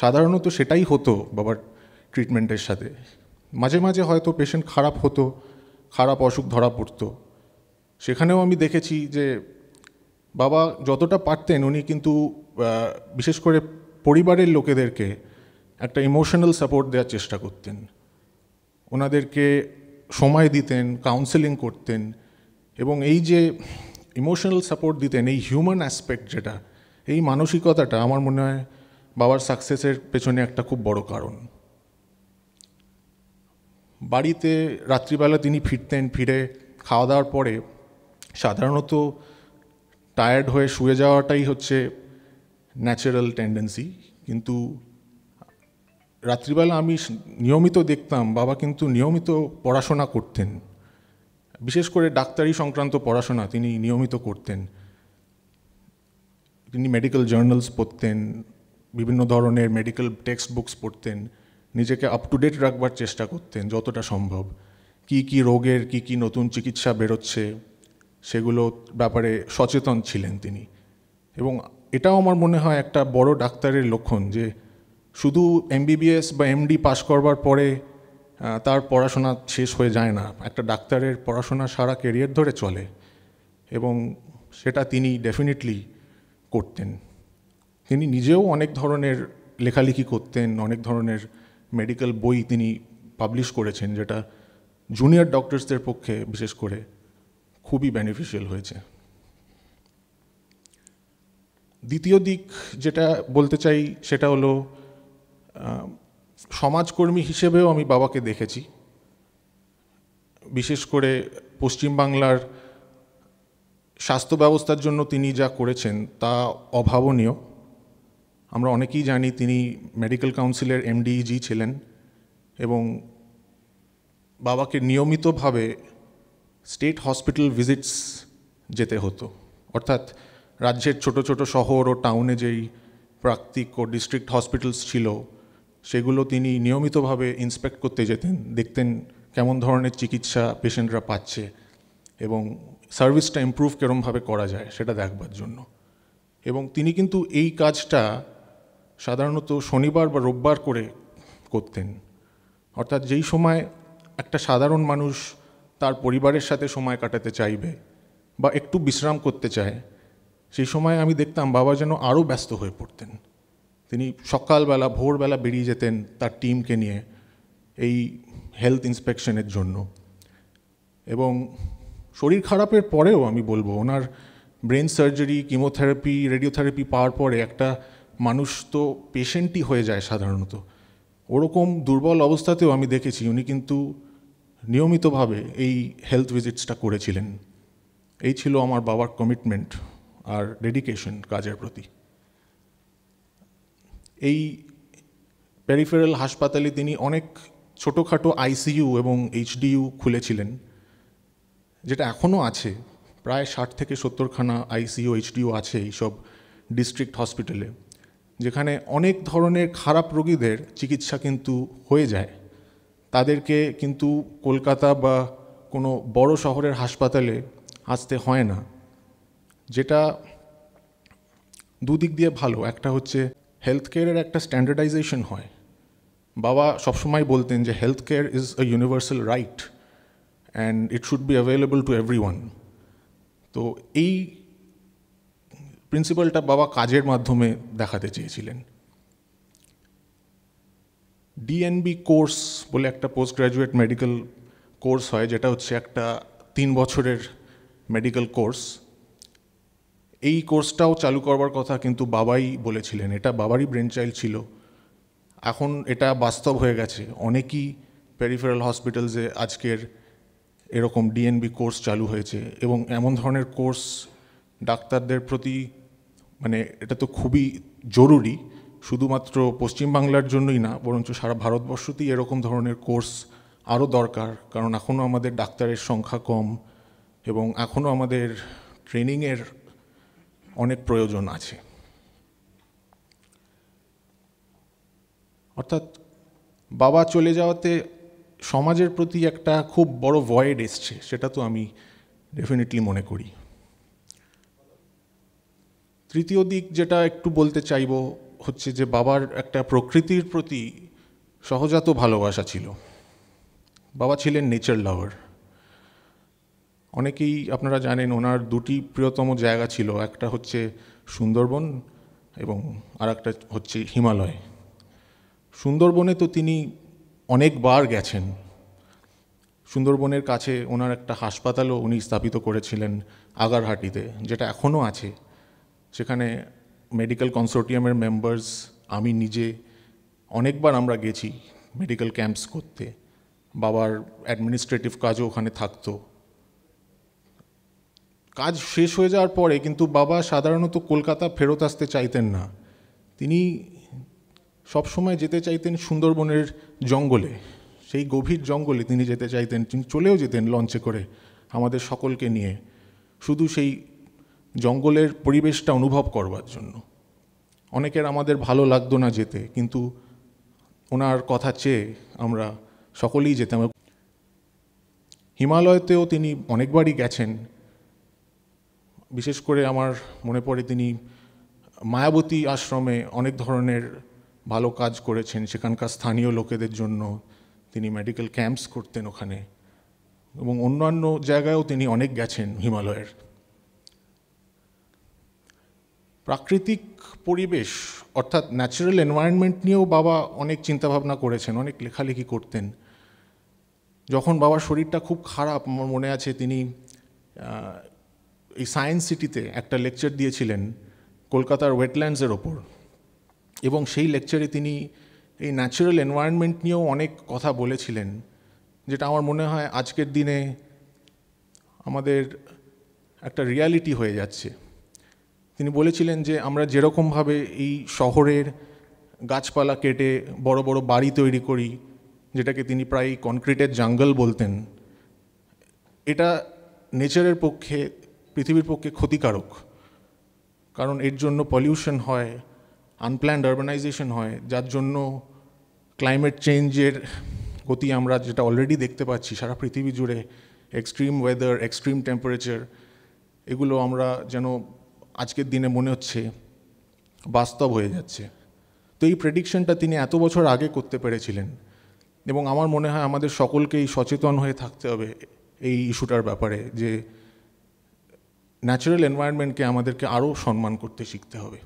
সাধারণত সেটাই হতো বাবার ট্রিটমেন্টের সাথে মাঝে মাঝে হয়তো পেশেন্ট খারাপ হতো খারাপ অসুখ ধরা পড়তো সেখানেও আমি দেখেছি যে বাবা যতটা পারতেন উনি কিন্তু বিশেষ করে পরিবারের লোকেদেরকে একটা ইমোশনাল সাপোর্ট দেওয়ার চেষ্টা করতেন ওনাদেরকে সময় দিতেন কাউন্সেলিং করতেন এবং এই যে ইমোশনাল সাপোর্ট দিতেন এই হিউম্যান অ্যাসপেক্ট যেটা এই মানসিকতাটা আমার মনে হয় বাবার সাকসেসের পেছনে একটা খুব বড় কারণ বাড়িতে রাত্রিবেলা তিনি ফিরতেন ফিরে খাওয়া দাওয়ার পরে সাধারণত টায়ার্ড হয়ে শুয়ে যাওয়াটাই হচ্ছে ন্যাচারাল টেন্ডেন্সি কিন্তু রাত্রিবেলা আমি নিয়মিত দেখতাম বাবা কিন্তু নিয়মিত পড়াশোনা করতেন বিশেষ করে ডাক্তারি সংক্রান্ত পড়াশোনা তিনি নিয়মিত করতেন তিনি মেডিকেল জার্নালস পড়তেন বিভিন্ন ধরনের মেডিকেল টেক্সট বুকস পড়তেন নিজেকে আপ টু ডেট রাখবার চেষ্টা করতেন যতটা সম্ভব কি কি রোগের কি কি নতুন চিকিৎসা বেরোচ্ছে সেগুলো ব্যাপারে সচেতন ছিলেন তিনি এবং এটাও আমার মনে হয় একটা বড় ডাক্তারের লক্ষণ যে শুধু এমবিবিএস বা এমডি পাশ করবার পরে তার পড়াশোনা শেষ হয়ে যায় না একটা ডাক্তারের পড়াশোনা সারা কেরিয়ার ধরে চলে এবং সেটা তিনি ডেফিনেটলি করতেন তিনি নিজেও অনেক ধরনের লেখালেখি করতেন অনেক ধরনের মেডিকেল বই তিনি পাবলিশ করেছেন যেটা জুনিয়র ডক্টরসদের পক্ষে বিশেষ করে খুবই বেনিফিশিয়াল হয়েছে দ্বিতীয় দিক যেটা বলতে চাই সেটা হলো সমাজকর্মী হিসেবেও আমি বাবাকে দেখেছি বিশেষ করে পশ্চিমবাংলার স্বাস্থ্য ব্যবস্থার জন্য তিনি যা করেছেন তা অভাবনীয় আমরা অনেকেই জানি তিনি মেডিকেল কাউন্সিলের এমডিজি ছিলেন এবং বাবাকে নিয়মিতভাবে স্টেট হসপিটাল ভিজিটস যেতে হতো অর্থাৎ রাজ্যের ছোট ছোট শহর ও টাউনে যেই প্রাকৃতিক ও ডিস্ট্রিক্ট হসপিটালস ছিল সেগুলো তিনি নিয়মিতভাবে ইন্সপেক্ট করতে যেতেন দেখতেন কেমন ধরনের চিকিৎসা পেশেন্টরা পাচ্ছে এবং সার্ভিসটা ইম্প্রুভ কেরমভাবে করা যায় সেটা দেখবার জন্য এবং তিনি কিন্তু এই কাজটা সাধারণত শনিবার বা রোববার করে করতেন অর্থাৎ যেই সময় একটা সাধারণ মানুষ তার পরিবারের সাথে সময় কাটাতে চাইবে বা একটু বিশ্রাম করতে চায় সেই সময় আমি দেখতাম বাবা যেন আরও ব্যস্ত হয়ে পড়তেন তিনি সকালবেলা ভোরবেলা বেরিয়ে যেতেন তার টিমকে নিয়ে এই হেলথ ইন্সপেকশনের জন্য এবং শরীর খারাপের পরেও আমি বলবো ওনার ব্রেন সার্জারি কিমোথেরাপি রেডিওথেরাপি পাওয়ার পরে একটা মানুষ তো পেশেন্টই হয়ে যায় সাধারণত ওরকম দুর্বল অবস্থাতেও আমি দেখেছি উনি কিন্তু নিয়মিতভাবে এই হেলথ ভিজিটসটা করেছিলেন এই ছিল আমার বাবার কমিটমেন্ট আর ডেডিকেশন কাজের প্রতি এই প্যারিফেরাল হাসপাতালে তিনি অনেক ছোটোখাটো আইসিইউ এবং এইচডিইউ খুলেছিলেন যেটা এখনও আছে প্রায় ষাট থেকে সত্তরখানা আইসিইউ এইচডিইউ আছে এইসব ডিস্ট্রিক্ট হসপিটালে যেখানে অনেক ধরনের খারাপ রোগীদের চিকিৎসা কিন্তু হয়ে যায় তাদেরকে কিন্তু কলকাতা বা কোনো বড় শহরের হাসপাতালে আসতে হয় না যেটা দুদিক দিয়ে ভালো একটা হচ্ছে হেলথ কেয়ারের একটা স্ট্যান্ডার্ডাইজেশন হয় বাবা সবসময় বলতেন যে health care is a universal right and it should be available to everyone তো এই প্রিন্সিপালটা বাবা কাজের মাধ্যমে দেখাতে চেয়েছিলেন ডিএনবি কোর্স বলে একটা পোস্ট গ্র্যাজুয়েট মেডিকেল কোর্স হয় যেটা হচ্ছে একটা তিন বছরের মেডিকেল কোর্স এই কোর্সটাও চালু করবার কথা কিন্তু বাবাই বলেছিলেন এটা বাবারই ব্রেন চাইল্ড ছিল এখন এটা বাস্তব হয়ে গেছে অনেকই পেরিফেরাল হসপিটালসে আজকের এরকম ডিএনবি কোর্স চালু হয়েছে এবং এমন ধরনের কোর্স ডাক্তারদের প্রতি মানে এটা তো খুবই জরুরি শুধুমাত্র পশ্চিমবাংলার জন্যই না বরঞ্চ সারা ভারতবর্ষতেই এরকম ধরনের কোর্স আরও দরকার কারণ এখনও আমাদের ডাক্তারের সংখ্যা কম এবং এখনও আমাদের ট্রেনিংয়ের অনেক প্রয়োজন আছে অর্থাৎ বাবা চলে যাওয়াতে সমাজের প্রতি একটা খুব বড় ভয়েড এসছে সেটা তো আমি ডেফিনেটলি মনে করি তৃতীয় দিক যেটা একটু বলতে চাইব হচ্ছে যে বাবার একটা প্রকৃতির প্রতি সহজাত ভালোবাসা ছিল বাবা ছিলেন নেচার লাভার অনেকেই আপনারা জানেন ওনার দুটি প্রিয়তম জায়গা ছিল একটা হচ্ছে সুন্দরবন এবং আর একটা হচ্ছে হিমালয় সুন্দরবনে তো তিনি অনেকবার গেছেন সুন্দরবনের কাছে ওনার একটা হাসপাতালও উনি স্থাপিত করেছিলেন আগারহাটিতে যেটা এখনও আছে সেখানে মেডিকেল কনসোর্টিয়ামের মেম্বার্স আমি নিজে অনেকবার আমরা গেছি মেডিকেল ক্যাম্পস করতে বাবার অ্যাডমিনিস্ট্রেটিভ কাজও ওখানে থাকতো কাজ শেষ হয়ে যাওয়ার পরে কিন্তু বাবা সাধারণত কলকাতা ফেরত আসতে চাইতেন না তিনি সবসময় যেতে চাইতেন সুন্দরবনের জঙ্গলে সেই গভীর জঙ্গলে তিনি যেতে চাইতেন তিনি চলেও যেতেন লঞ্চে করে আমাদের সকলকে নিয়ে শুধু সেই জঙ্গলের পরিবেশটা অনুভব করবার জন্য অনেকের আমাদের ভালো লাগতো না যেতে কিন্তু ওনার কথা চেয়ে আমরা সকলেই যেতাম হিমালয়তেও তিনি অনেকবারই গেছেন বিশেষ করে আমার মনে পড়ে তিনি মায়াবতী আশ্রমে অনেক ধরনের ভালো কাজ করেছেন সেখানকার স্থানীয় লোকেদের জন্য তিনি মেডিকেল ক্যাম্পস করতেন ওখানে এবং অন্যান্য জায়গায়ও তিনি অনেক গেছেন হিমালয়ের প্রাকৃতিক পরিবেশ অর্থাৎ ন্যাচারাল এনভায়রনমেন্ট নিয়েও বাবা অনেক চিন্তাভাবনা করেছেন অনেক লেখালেখি করতেন যখন বাবার শরীরটা খুব খারাপ আমার মনে আছে তিনি এই সায়েন্স সিটিতে একটা লেকচার দিয়েছিলেন কলকাতার ওয়েটল্যান্ডসের ওপর এবং সেই লেকচারে তিনি এই ন্যাচারাল এনভায়রনমেন্ট নিয়েও অনেক কথা বলেছিলেন যেটা আমার মনে হয় আজকের দিনে আমাদের একটা রিয়ালিটি হয়ে যাচ্ছে তিনি বলেছিলেন যে আমরা যেরকমভাবে এই শহরের গাছপালা কেটে বড় বড় বাড়ি তৈরি করি যেটাকে তিনি প্রায় কনক্রিটের জঙ্গল বলতেন এটা নেচারের পক্ষে পৃথিবীর পক্ষে ক্ষতিকারক কারণ এর জন্য পলিউশন হয় আনপ্ল্যান্ড আরবানাইজেশন হয় যার জন্য ক্লাইমেট চেঞ্জের গতি আমরা যেটা অলরেডি দেখতে পাচ্ছি সারা পৃথিবী জুড়ে এক্সট্রিম ওয়েদার এক্সট্রিম টেম্পারেচার এগুলো আমরা যেন আজকের দিনে মনে হচ্ছে বাস্তব হয়ে যাচ্ছে তো এই প্রেডিকশনটা তিনি এত বছর আগে করতে পেরেছিলেন এবং আমার মনে হয় আমাদের সকলকেই সচেতন হয়ে থাকতে হবে এই ইস্যুটার ব্যাপারে যে ন্যাচারাল এনভায়রনমেন্টকে আমাদেরকে আরও সম্মান করতে শিখতে হবে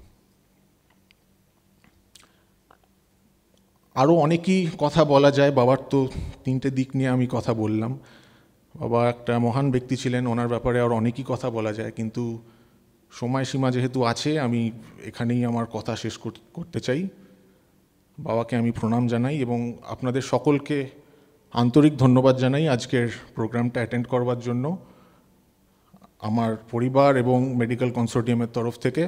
আরও অনেকই কথা বলা যায় বাবার তো তিনটে দিক নিয়ে আমি কথা বললাম বাবা একটা মহান ব্যক্তি ছিলেন ওনার ব্যাপারে আর অনেকই কথা বলা যায় কিন্তু সময়সীমা যেহেতু আছে আমি এখানেই আমার কথা শেষ করতে চাই বাবাকে আমি প্রণাম জানাই এবং আপনাদের সকলকে আন্তরিক ধন্যবাদ জানাই আজকের প্রোগ্রামটা অ্যাটেন্ড করবার জন্য আমার পরিবার এবং মেডিকেল কনসোর্টিয়ামের তরফ থেকে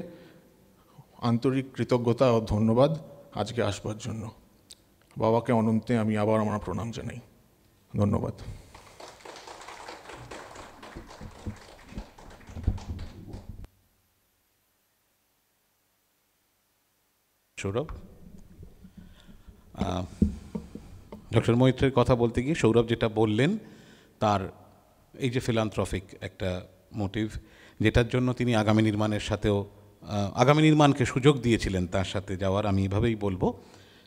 আন্তরিক কৃতজ্ঞতা ও ধন্যবাদ আজকে আসবার জন্য বাবাকে অনন্তে আমি আবার আমার প্রণাম জানাই ধন্যবাদ সৌরভ ডক্টর মৈত্রের কথা বলতে গিয়ে সৌরভ যেটা বললেন তার এই যে ফিলান্থ্রফিক একটা মোটিভ যেটার জন্য তিনি আগামী নির্মাণের সাথেও আগামী নির্মাণকে সুযোগ দিয়েছিলেন তার সাথে যাওয়ার আমি এভাবেই বলবো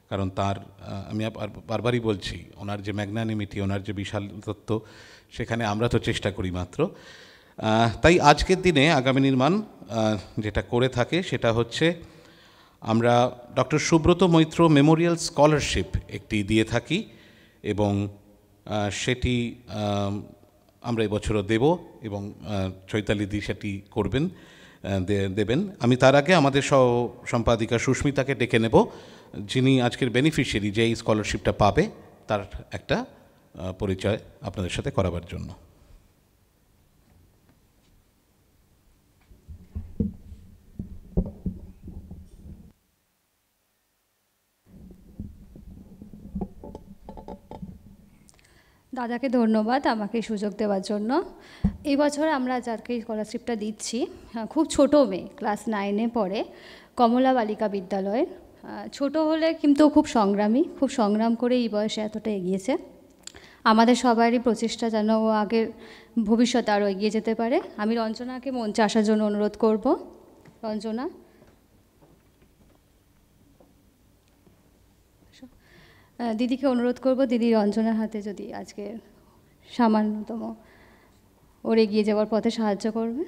কারণ তার আমি বারবারই বলছি ওনার যে ম্যাগনানিমিটি ওনার যে বিশাল তত্ত্ব সেখানে আমরা তো চেষ্টা করি মাত্র তাই আজকের দিনে আগামী নির্মাণ যেটা করে থাকে সেটা হচ্ছে আমরা doctor Subrata Maitra memorial scholarship একটি দিয়ে থাকি এবং সেটি আমরা এবছরও দেব এবং দি সেটি করবেন দেবেন আমি তার আগে আমাদের স সম্পাদিকা সুস্মিতাকে ডেকে নেব যিনি আজকের বেনিফিশিয়ারি যে এই স্কলারশিপটা পাবে তার একটা পরিচয় আপনাদের সাথে করাবার জন্য দাদাকে ধন্যবাদ আমাকে সুযোগ দেওয়ার জন্য এই বছর আমরা যাকে স্কলারশিপটা দিচ্ছি হ্যাঁ, খুব ছোট মেয়ে ক্লাস নাইনে পড়ে কমলা বালিকা বিদ্যালয়ের ছোট হলে কিন্তু খুব সংগ্রামী খুব সংগ্রাম করে এই বয়সে এতটা এগিয়েছে আমাদের সবারই প্রচেষ্টা যেন ও আগের ভবিষ্যতে আরও এগিয়ে যেতে পারে আমি রঞ্জনাকে মঞ্চে আসার জন্য অনুরোধ করব রঞ্জনা দিদিকে অনুরোধ করব দিদি রঞ্জনার হাতে যদি আজকে সামান্যতম ওর এগিয়ে যাওয়ার পথে সাহায্য করবে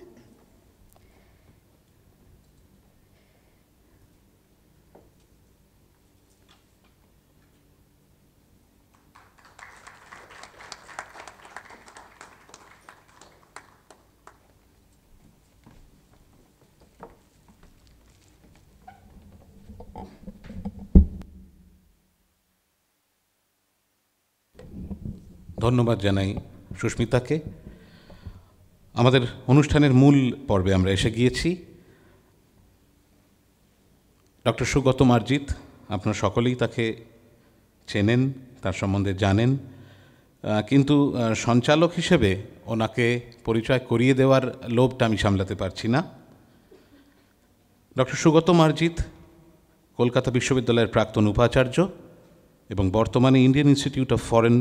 ধন্যবাদ জানাই সুস্মিতাকে আমাদের অনুষ্ঠানের মূল পর্বে আমরা এসে গিয়েছি ডক্টর সুগত মার্জিত আপনার সকলেই তাকে চেনেন তার সম্বন্ধে জানেন কিন্তু সঞ্চালক হিসেবে ওনাকে পরিচয় করিয়ে দেওয়ার লোভটা আমি সামলাতে পারছি না ডক্টর সুগত মার্জিত কলকাতা বিশ্ববিদ্যালয়ের প্রাক্তন উপাচার্য এবং বর্তমানে ইন্ডিয়ান ইনস্টিটিউট অফ ফরেন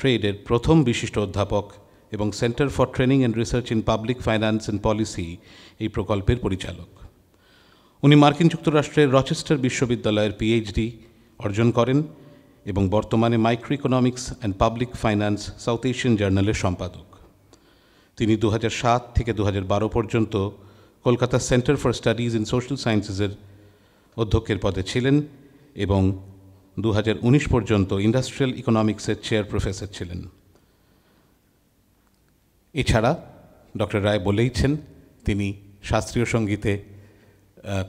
ট্রেডের প্রথম বিশিষ্ট অধ্যাপক এবং centre for training and research in public finance and policy এই প্রকল্পের পরিচালক উনি মার্কিন যুক্তরাষ্ট্রের রচেস্টার বিশ্ববিদ্যালয়ের পিএইচডি অর্জন করেন এবং বর্তমানে microeconomics and public finance south Asian জার্নালের সম্পাদক তিনি দু সাত থেকে দু পর্যন্ত Kolkata centre for studies in social সায়েন্সেসের অধ্যক্ষের পদে ছিলেন এবং দু পর্যন্ত ইন্ডাস্ট্রিয়াল ইকোনমিক্সের চেয়ার প্রফেসর ছিলেন এছাড়া ডক্টর রায় বলেইছেন তিনি শাস্ত্রীয় সঙ্গীতে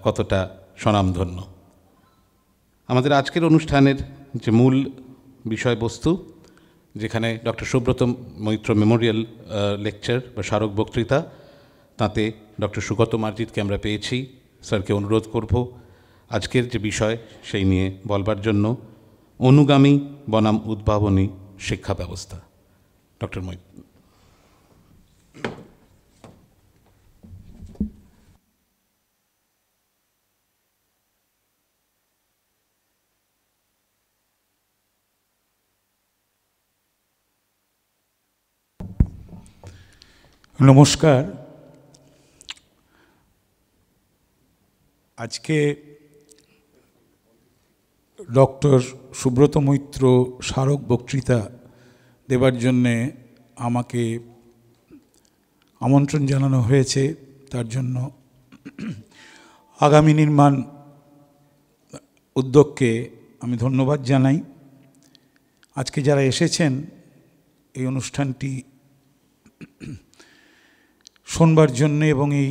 কতটা স্বনামধন্য আমাদের আজকের অনুষ্ঠানের যে মূল বিষয়বস্তু যেখানে doctor Subrata Maitra memorial lecture বা স্মারক বক্তৃতা তাতে ডক্টর সুগত মার্জিতকে আমরা পেয়েছি স্যারকে অনুরোধ করব আজকের যে বিষয় সেই নিয়ে বলবার জন্য অনুগামী বনাম উদ্ভাবনী শিক্ষা ব্যবস্থা ডক্টর মৈ নমস্কার আজকে ডক্টর সুব্রত মৈত্র স্মারক বক্তৃতা দেবার জন্যে আমাকে আমন্ত্রণ জানানো হয়েছে তার জন্য আগামী নির্মাণ উদ্যোগকে আমি ধন্যবাদ জানাই আজকে যারা এসেছেন এই অনুষ্ঠানটি শোনবার জন্যে এবং এই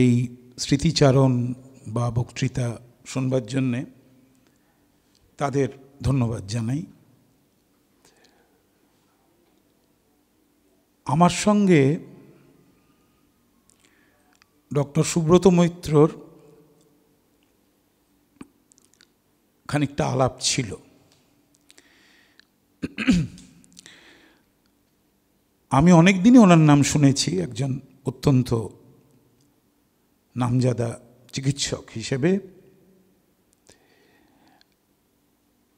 এই স্মৃতিচারণ বা বক্তৃতা শোনবার জন্যে তাদের ধন্যবাদ জানাই আমার সঙ্গে ডক্টর সুব্রত মৈত্রর খানিকটা আলাপ ছিল আমি অনেক দিনই ওনার নাম শুনেছি একজন অত্যন্ত নামজাদা চিকিৎসক হিসেবে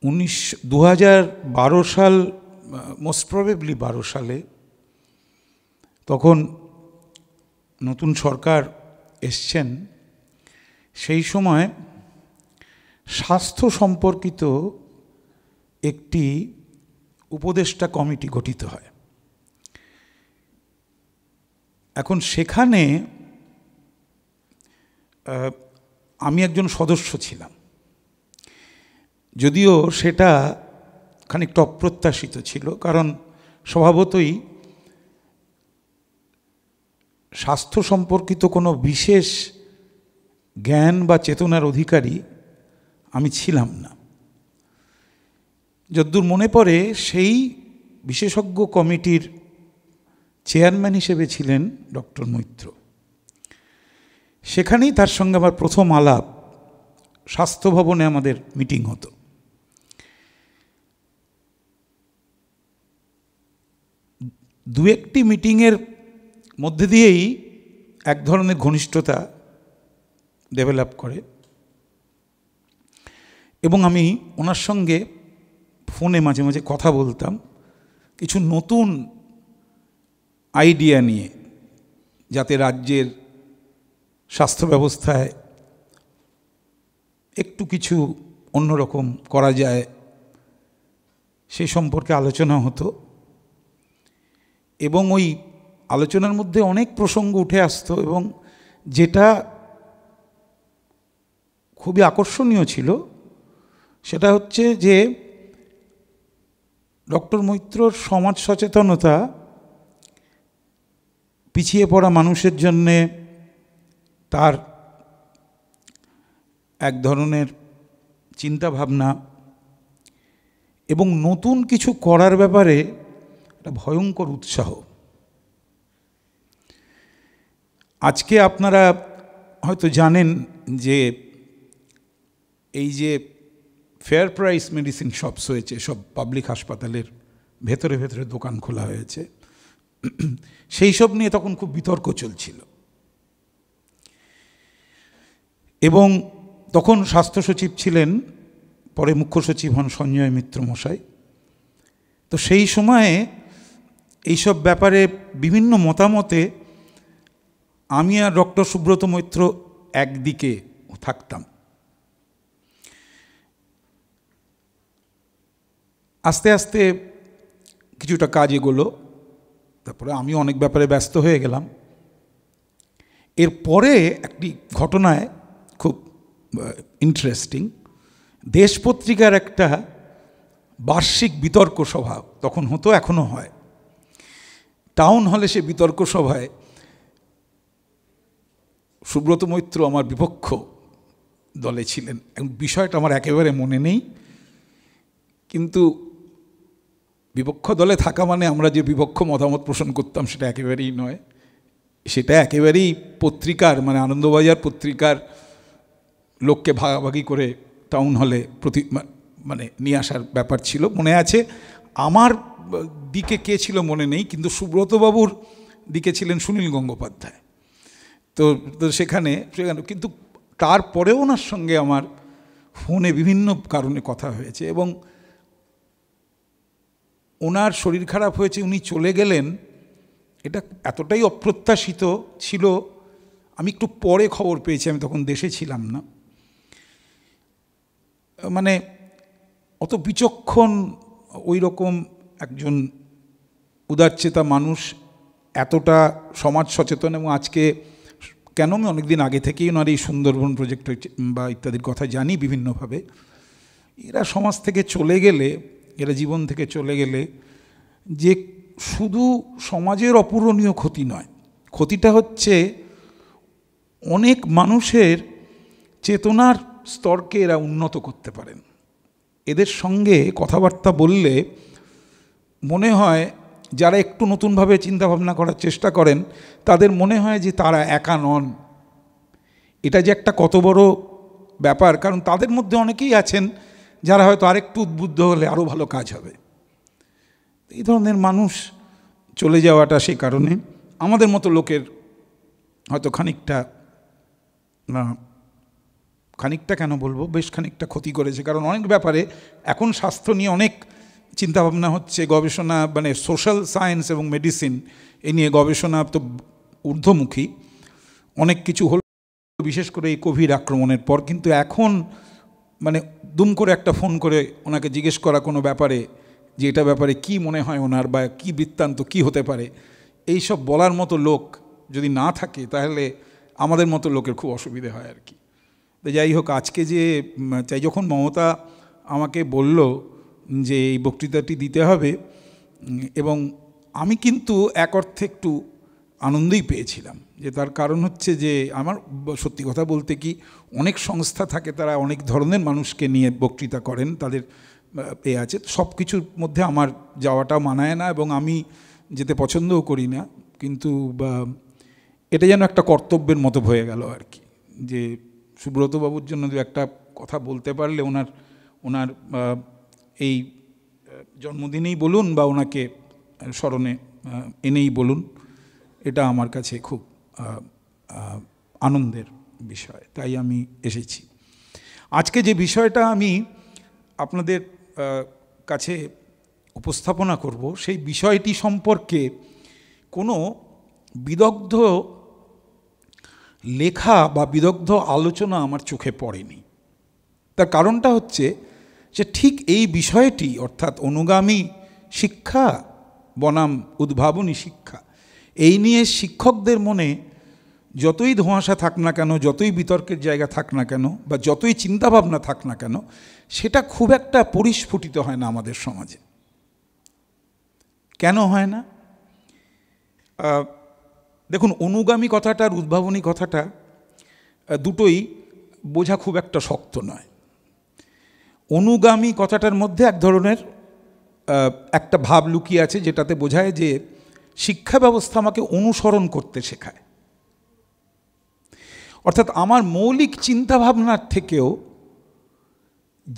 উনিশ দু বারো সাল মোস্ট প্রবেবলি বারো সালে তখন নতুন সরকার এসছেন সেই সময় স্বাস্থ্য সম্পর্কিত একটি উপদেষ্টা কমিটি গঠিত হয় এখন সেখানে আমি একজন সদস্য ছিলাম যদিও সেটা খানিকটা অপ্রত্যাশিত ছিল কারণ স্বভাবতই স্বাস্থ্য সম্পর্কিত কোনো বিশেষ জ্ঞান বা চেতনার অধিকারী আমি ছিলাম না যদ্দূর মনে পড়ে সেই বিশেষজ্ঞ কমিটির চেয়ারম্যান হিসেবে ছিলেন ডক্টর মৈত্র সেখানেই তার সঙ্গে আমার প্রথম আলাপ স্বাস্থ্য ভবনে আমাদের মিটিং হতো দু একটি মিটিংয়ের মধ্যে দিয়েই এক ধরনের ঘনিষ্ঠতা ডেভেলপ করে এবং আমি ওনার সঙ্গে ফোনে মাঝে মাঝে কথা বলতাম কিছু নতুন আইডিয়া নিয়ে যাতে রাজ্যের স্বাস্থ্য ব্যবস্থায় একটু কিছু অন্যরকম করা যায় সেই সম্পর্কে আলোচনা হতো এবং ওই আলোচনার মধ্যে অনেক প্রসঙ্গ উঠে আসত এবং যেটা খুবই আকর্ষণীয় ছিল সেটা হচ্ছে যে ডক্টর মৈত্রর সমাজ সচেতনতা পিছিয়ে পড়া মানুষের জন্যে তার এক ধরনের চিন্তাভাবনা এবং নতুন কিছু করার ব্যাপারে একটা ভয়ঙ্কর উৎসাহ আজকে আপনারা হয়তো জানেন যে এই যে ফেয়ার প্রাইস মেডিসিন শপস হয়েছে সব পাবলিক হাসপাতালের ভেতরে ভেতরে দোকান খোলা হয়েছে সেই সব নিয়ে তখন খুব বিতর্ক চলছিল এবং তখন স্বাস্থ্য সচিব ছিলেন পরে মুখ্য সচিব হন সঞ্জয় মিত্র মশাই তো সেই সময়ে এইসব ব্যাপারে বিভিন্ন মতামতে আমি আর ডক্টর সুব্রত মৈত্র একদিকে থাকতাম আস্তে আস্তে কিছুটা কাজ এগোলো তারপরে আমি অনেক ব্যাপারে ব্যস্ত হয়ে গেলাম এরপরে একটি ঘটনায় খুব ইন্টারেস্টিং দেশ পত্রিকার একটা বার্ষিক বিতর্ক সভা তখন হতো এখনও হয় টাউন হলে সে বিতর্ক সভায় সুব্রত মৈত্র আমার বিপক্ষ দলে ছিলেন বিষয়টা আমার একেবারে মনে নেই কিন্তু বিপক্ষ দলে থাকা মানে আমরা যে বিপক্ষ মতামত পোষণ করতাম সেটা একেবারেই নয় সেটা একেবারেই পত্রিকার মানে আনন্দবাজার পত্রিকার লোককে ভাগাভাগি করে টাউন হলে প্রতি মানে নিয়ে আসার ব্যাপার ছিল মনে আছে আমার দিকে কে ছিল মনে নেই কিন্তু সুব্রতবাবুর দিকে ছিলেন সুনীল গঙ্গোপাধ্যায় তো তো সেখানে সেখানে কিন্তু তারপরেও ওনার সঙ্গে আমার ফোনে বিভিন্ন কারণে কথা হয়েছে এবং ওনার শরীর খারাপ হয়েছে উনি চলে গেলেন এটা এতটাই অপ্রত্যাশিত ছিল আমি একটু পরে খবর পেয়েছি আমি তখন দেশে ছিলাম না মানে অত বিচক্ষণ ওই রকম একজন উদারচেতা মানুষ এতটা সমাজ সচেতন এবং আজকে কেন আমি অনেকদিন আগে থেকেই ওনার এই সুন্দরবন প্রজেক্ট বা ইত্যাদির কথা জানি বিভিন্নভাবে এরা সমাজ থেকে চলে গেলে এরা জীবন থেকে চলে গেলে যে শুধু সমাজের অপূরণীয় ক্ষতি নয় ক্ষতিটা হচ্ছে অনেক মানুষের চেতনার স্তরকে এরা উন্নত করতে পারেন এদের সঙ্গে কথাবার্তা বললে মনে হয় যারা একটু নতুনভাবে চিন্তাভাবনা করার চেষ্টা করেন তাদের মনে হয় যে তারা একা নন এটা যে একটা কত বড় ব্যাপার কারণ তাদের মধ্যে অনেকেই আছেন যারা হয়তো আরেকটু উদ্বুদ্ধ হলে আরও ভালো কাজ হবে এই ধরনের মানুষ চলে যাওয়াটা সেই কারণে আমাদের মতো লোকের হয়তো খানিকটা না খানিকটা কেন বলবো বেশ খানিকটা ক্ষতি করেছে কারণ অনেক ব্যাপারে এখন স্বাস্থ্য নিয়ে অনেক চিন্তাভাবনা হচ্ছে গবেষণা মানে সোশ্যাল সায়েন্স এবং মেডিসিন এ নিয়ে গবেষণা তো ঊর্ধ্বমুখী অনেক কিছু হল বিশেষ করে এই কোভিড আক্রমণের পর কিন্তু এখন মানে দুম করে একটা ফোন করে ওনাকে জিজ্ঞেস করা কোনো ব্যাপারে যে এটা ব্যাপারে কি মনে হয় ওনার বা কি বৃত্তান্ত কি হতে পারে এই সব বলার মতো লোক যদি না থাকে তাহলে আমাদের মতো লোকের খুব অসুবিধে হয় আর কি যাই হোক আজকে যে যখন মমতা আমাকে বলল যে এই বক্তৃতাটি দিতে হবে এবং আমি কিন্তু এক অর্থে একটু আনন্দই পেয়েছিলাম যে তার কারণ হচ্ছে যে আমার সত্যি কথা বলতে কি অনেক সংস্থা থাকে তারা অনেক ধরনের মানুষকে নিয়ে বক্তৃতা করেন তাদের এ আছে সব কিছুর মধ্যে আমার যাওয়াটা মানায় না এবং আমি যেতে পছন্দও করি না কিন্তু এটা যেন একটা কর্তব্যের মতো হয়ে গেল আর কি যে সুব্রতবাবুর জন্য দু একটা কথা বলতে পারলে ওনার ওনার এই জন্মদিনেই বলুন বা ওনাকে স্মরণে এনেই বলুন এটা আমার কাছে খুব আনন্দের বিষয় তাই আমি এসেছি আজকে যে বিষয়টা আমি আপনাদের কাছে উপস্থাপনা করব সেই বিষয়টি সম্পর্কে কোনো বিদগ্ধ লেখা বা বিদগ্ধ আলোচনা আমার চোখে পড়েনি তার কারণটা হচ্ছে যে ঠিক এই বিষয়টি অর্থাৎ অনুগামী শিক্ষা বনাম উদ্ভাবনী শিক্ষা এই নিয়ে শিক্ষকদের মনে যতই ধোঁয়াশা থাক না কেন যতই বিতর্কের জায়গা থাক না কেন বা যতই চিন্তাভাবনা থাক না কেন সেটা খুব একটা পরিস্ফুটিত হয় না আমাদের সমাজে কেন হয় না দেখুন অনুগামী কথাটা আর উদ্ভাবনী কথাটা দুটোই বোঝা খুব একটা শক্ত নয় অনুগামী কথাটার মধ্যে এক ধরনের একটা ভাব লুকিয়ে আছে যেটাতে বোঝায় যে শিক্ষা ব্যবস্থা আমাকে অনুসরণ করতে শেখায় অর্থাৎ আমার মৌলিক চিন্তাভাবনার থেকেও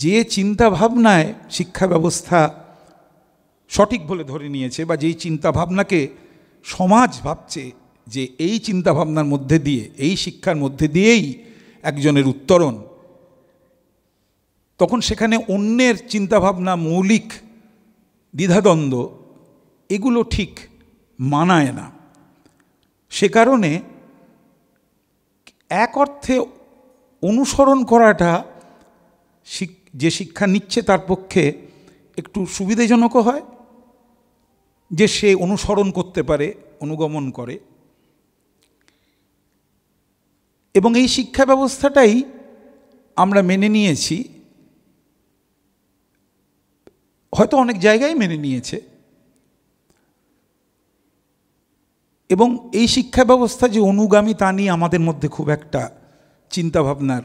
যে চিন্তাভাবনায় শিক্ষা ব্যবস্থা সঠিক বলে ধরে নিয়েছে বা যেই চিন্তাভাবনাকে সমাজ ভাবছে যে এই চিন্তাভাবনার মধ্যে দিয়ে এই শিক্ষার মধ্যে দিয়েই একজনের উত্তরণ তখন সেখানে অন্যের চিন্তাভাবনা মৌলিক দ্বিধাদ্বন্দ্ব এগুলো ঠিক মানায় না সে কারণে এক অর্থে অনুসরণ করাটা যে শিক্ষা নিচ্ছে তার পক্ষে একটু সুবিধাজনকও হয় যে সে অনুসরণ করতে পারে অনুগমন করে এবং এই শিক্ষা ব্যবস্থাটাই আমরা মেনে নিয়েছি হয়তো অনেক জায়গায় মেনে নিয়েছে এবং এই শিক্ষা ব্যবস্থা যে অনুগামী তা নিয়ে আমাদের মধ্যে খুব একটা চিন্তাভাবনার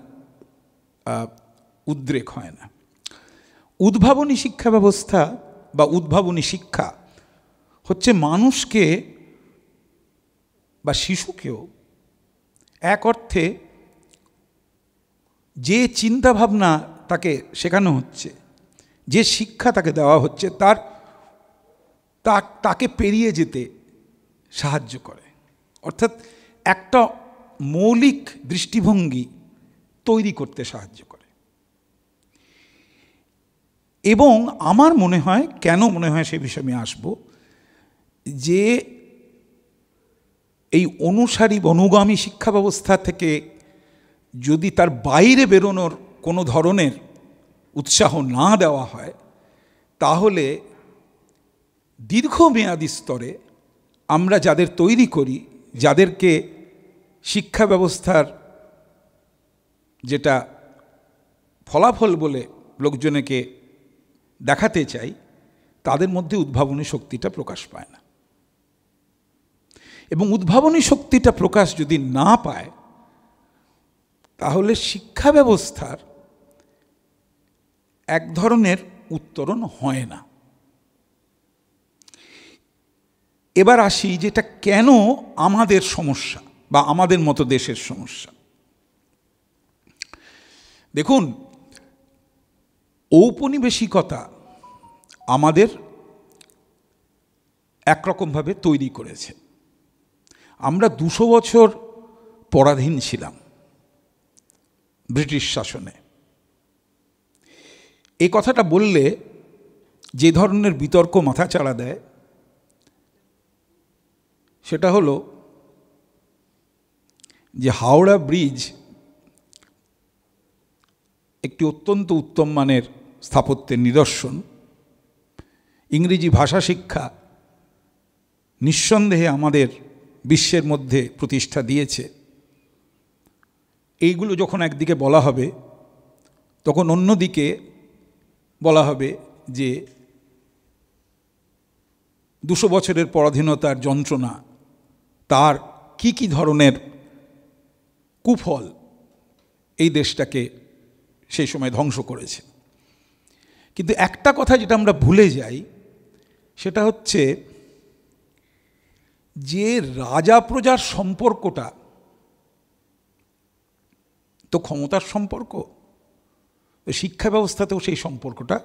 উদ্রেক হয় না উদ্ভাবনী শিক্ষা ব্যবস্থা বা উদ্ভাবনী শিক্ষা হচ্ছে মানুষকে বা শিশুকেও এক অর্থে যে চিন্তাভাবনা তাকে শেখানো হচ্ছে যে শিক্ষা তাকে দেওয়া হচ্ছে তার তাকে পেরিয়ে যেতে সাহায্য করে অর্থাৎ একটা মৌলিক দৃষ্টিভঙ্গি তৈরি করতে সাহায্য করে এবং আমার মনে হয় কেন মনে হয় সে বিষয়ে আমি আসব যে এই অনুসারী অনুগামী শিক্ষা ব্যবস্থা থেকে যদি তার বাইরে বেরোনোর কোনো ধরনের উৎসাহ না দেওয়া হয় তাহলে দীর্ঘমেয়াদী স্তরে আমরা যাদের তৈরি করি যাদেরকে শিক্ষা ব্যবস্থার যেটা ফলাফল বলে লোকজনকে দেখাতে চাই তাদের মধ্যে উদ্ভাবনী শক্তিটা প্রকাশ পায় না এবং উদ্ভাবনী শক্তিটা প্রকাশ যদি না পায় তাহলে শিক্ষা ব্যবস্থার এক ধরনের উত্তরণ হয় না এবার আসি যেটা কেন আমাদের সমস্যা বা আমাদের মতো দেশের সমস্যা দেখুন ঔপনিবেশিকতা আমাদের একরকমভাবে তৈরি করেছে আমরা দুশো বছর পরাধীন ছিলাম ব্রিটিশ শাসনে এই কথাটা বললে যে ধরনের বিতর্ক মাথা চাড়া দেয় সেটা হলো যে হাওড়া ব্রিজ একটি অত্যন্ত উত্তম মানের স্থাপত্যের নিদর্শন ইংরেজি ভাষা শিক্ষা নিঃসন্দেহে আমাদের বিশ্বের মধ্যে প্রতিষ্ঠা দিয়েছে এইগুলো যখন একদিকে বলা হবে তখন অন্যদিকে বলা হবে যে দুশো বছরের পরাধীনতার যন্ত্রণা তার কি কি ধরনের কুফল এই দেশটাকে সেই সময় ধ্বংস করেছে কিন্তু একটা কথা যেটা আমরা ভুলে যাই সেটা হচ্ছে যে রাজা প্রজার সম্পর্কটা তো ক্ষমতার সম্পর্ক শিক্ষা ব্যবস্থাতেও সেই সম্পর্কটা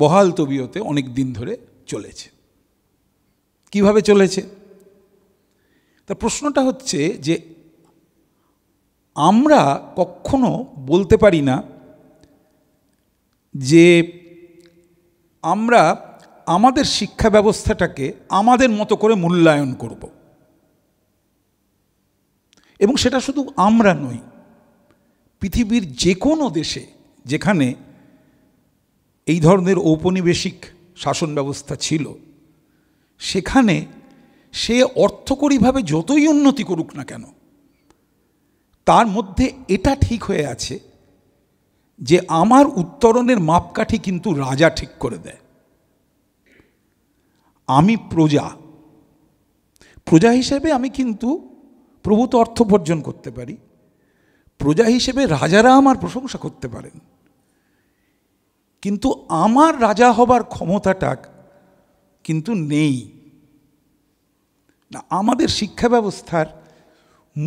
বহাল তবিয়তে অনেক দিন ধরে চলেছে কিভাবে চলেছে তা প্রশ্নটা হচ্ছে যে আমরা কখনো বলতে পারি না যে আমরা আমাদের শিক্ষা ব্যবস্থাটাকে আমাদের মতো করে মূল্যায়ন করব এবং সেটা শুধু আমরা নই পৃথিবীর যে কোনো দেশে যেখানে এই ধরনের ঔপনিবেশিক শাসন ব্যবস্থা ছিল সেখানে সে অর্থকরীভাবে যতই উন্নতি করুক না কেন তার মধ্যে এটা ঠিক হয়ে আছে যে আমার উত্তরণের মাপকাঠি কিন্তু রাজা ঠিক করে দেয় আমি প্রজা প্রজা হিসেবে আমি কিন্তু প্রভূত অর্থ উপার্জন করতে পারি প্রজা হিসেবে রাজারা আমার প্রশংসা করতে পারেন কিন্তু আমার রাজা হবার ক্ষমতাটা কিন্তু নেই না আমাদের শিক্ষা ব্যবস্থার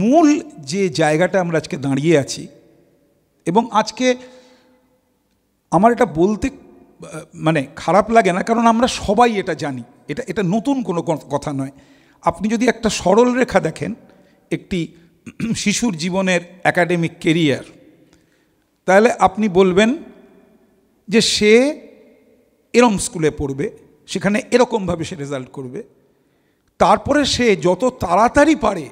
মূল যে জায়গাটা আমরা আজকে দাঁড়িয়ে আছি এবং আজকে আমার এটা বলতে মানে খারাপ লাগে না কারণ আমরা সবাই এটা জানি এটা এটা নতুন কোনো কথা নয় আপনি যদি একটা সরল রেখা দেখেন একটি শিশুর জীবনের একাডেমিক কেরিয়ার তাহলে আপনি বলবেন যে সে এরম স্কুলে পড়বে সেখানে এরকমভাবে সে রেজাল্ট করবে তারপরে সে যত তাড়াতাড়ি পারে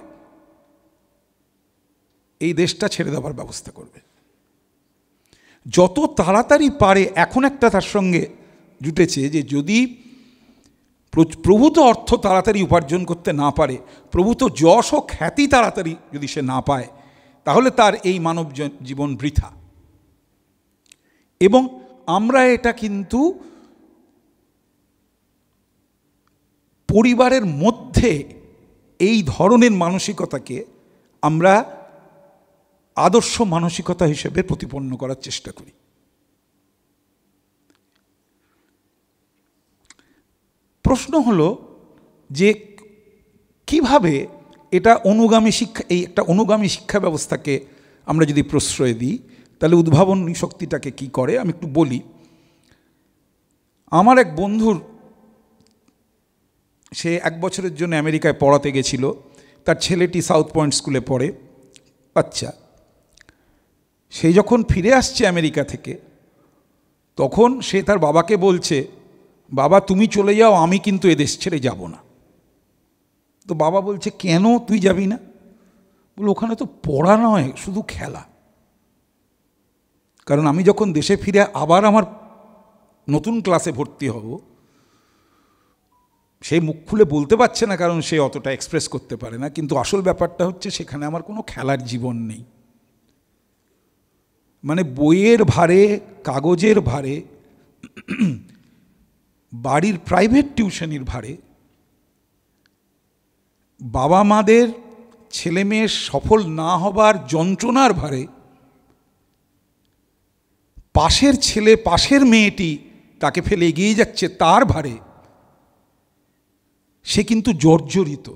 এই দেশটা ছেড়ে দেওয়ার ব্যবস্থা করবে যত তাড়াতাড়ি পারে এখন একটা তার সঙ্গে জুটেছে যে যদি প্রভূত অর্থ তাড়াতাড়ি উপার্জন করতে না পারে প্রভূত যশ ও খ্যাতি তাড়াতাড়ি যদি সে না পায় তাহলে তার এই মানব জীবন বৃথা এবং আমরা এটা কিন্তু পরিবারের মধ্যে এই ধরনের মানসিকতাকে আমরা আদর্শ মানসিকতা হিসেবে প্রতিপন্ন করার চেষ্টা করি প্রশ্ন হলো যে কিভাবে এটা অনুগামী শিক্ষা এই একটা অনুগামী শিক্ষা ব্যবস্থাকে আমরা যদি প্রশ্রয় দিই তাহলে উদ্ভাবনী শক্তিটাকে কি করে আমি একটু বলি আমার এক বন্ধুর সে এক বছরের জন্য আমেরিকায় পড়াতে গেছিল তার ছেলেটি সাউথ পয়েন্ট স্কুলে পড়ে আচ্ছা সে যখন ফিরে আসছে আমেরিকা থেকে তখন সে তার বাবাকে বলছে বাবা তুমি চলে যাও আমি কিন্তু এদেশ ছেড়ে যাব না তো বাবা বলছে কেন তুই যাবি না বলে ওখানে তো পড়া নয় শুধু খেলা কারণ আমি যখন দেশে ফিরে আবার আমার নতুন ক্লাসে ভর্তি হব সে মুখ খুলে বলতে পারছে না কারণ সে অতটা এক্সপ্রেস করতে পারে না কিন্তু আসল ব্যাপারটা হচ্ছে সেখানে আমার কোনো খেলার জীবন নেই মানে বইয়ের ভারে কাগজের ভারে বাড়ির প্রাইভেট টিউশনির ভারে বাবা মাদের ছেলে মেয়ের সফল না হবার যন্ত্রণার ভারে পাশের ছেলে পাশের মেয়েটি তাকে ফেলে এগিয়ে যাচ্ছে তার ভারে সে কিন্তু জর্জরিত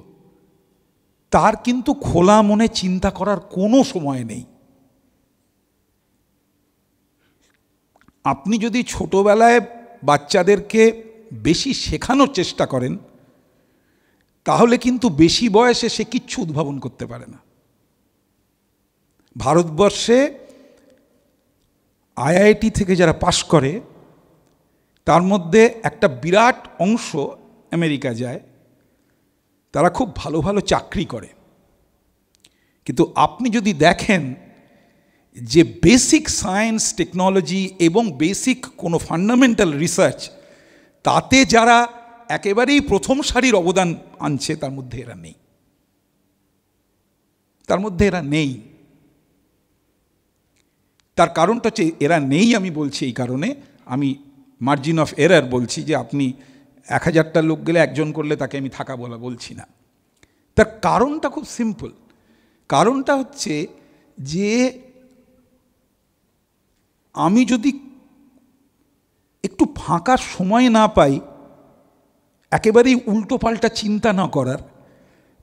তার কিন্তু খোলা মনে চিন্তা করার কোনো সময় নেই আপনি যদি ছোটবেলায় বাচ্চাদেরকে বেশি শেখানোর চেষ্টা করেন তাহলে কিন্তু বেশি বয়সে সে কিচ্ছু উদ্ভাবন করতে পারে না ভারতবর্ষে আইআইটি থেকে যারা পাশ করে তার মধ্যে একটা বিরাট অংশ আমেরিকা যায় তারা খুব ভালো ভালো চাকরি করে কিন্তু আপনি যদি দেখেন যে বেসিক সায়েন্স টেকনোলজি এবং বেসিক কোনো ফান্ডামেন্টাল রিসার্চ তাতে যারা একেবারেই প্রথম সারির অবদান আনছে তার মধ্যে এরা নেই তার মধ্যে এরা নেই তার কারণটা হচ্ছে এরা নেই আমি বলছি এই কারণে আমি মার্জিন অফ এরার বলছি যে আপনি এক হাজারটা লোক গেলে একজন করলে তাকে আমি থাকা বলা বলছি না তার কারণটা খুব সিম্পল কারণটা হচ্ছে যে আমি যদি একটু ফাঁকা সময় না পাই একেবারেই উল্টোপাল্টা চিন্তা না করার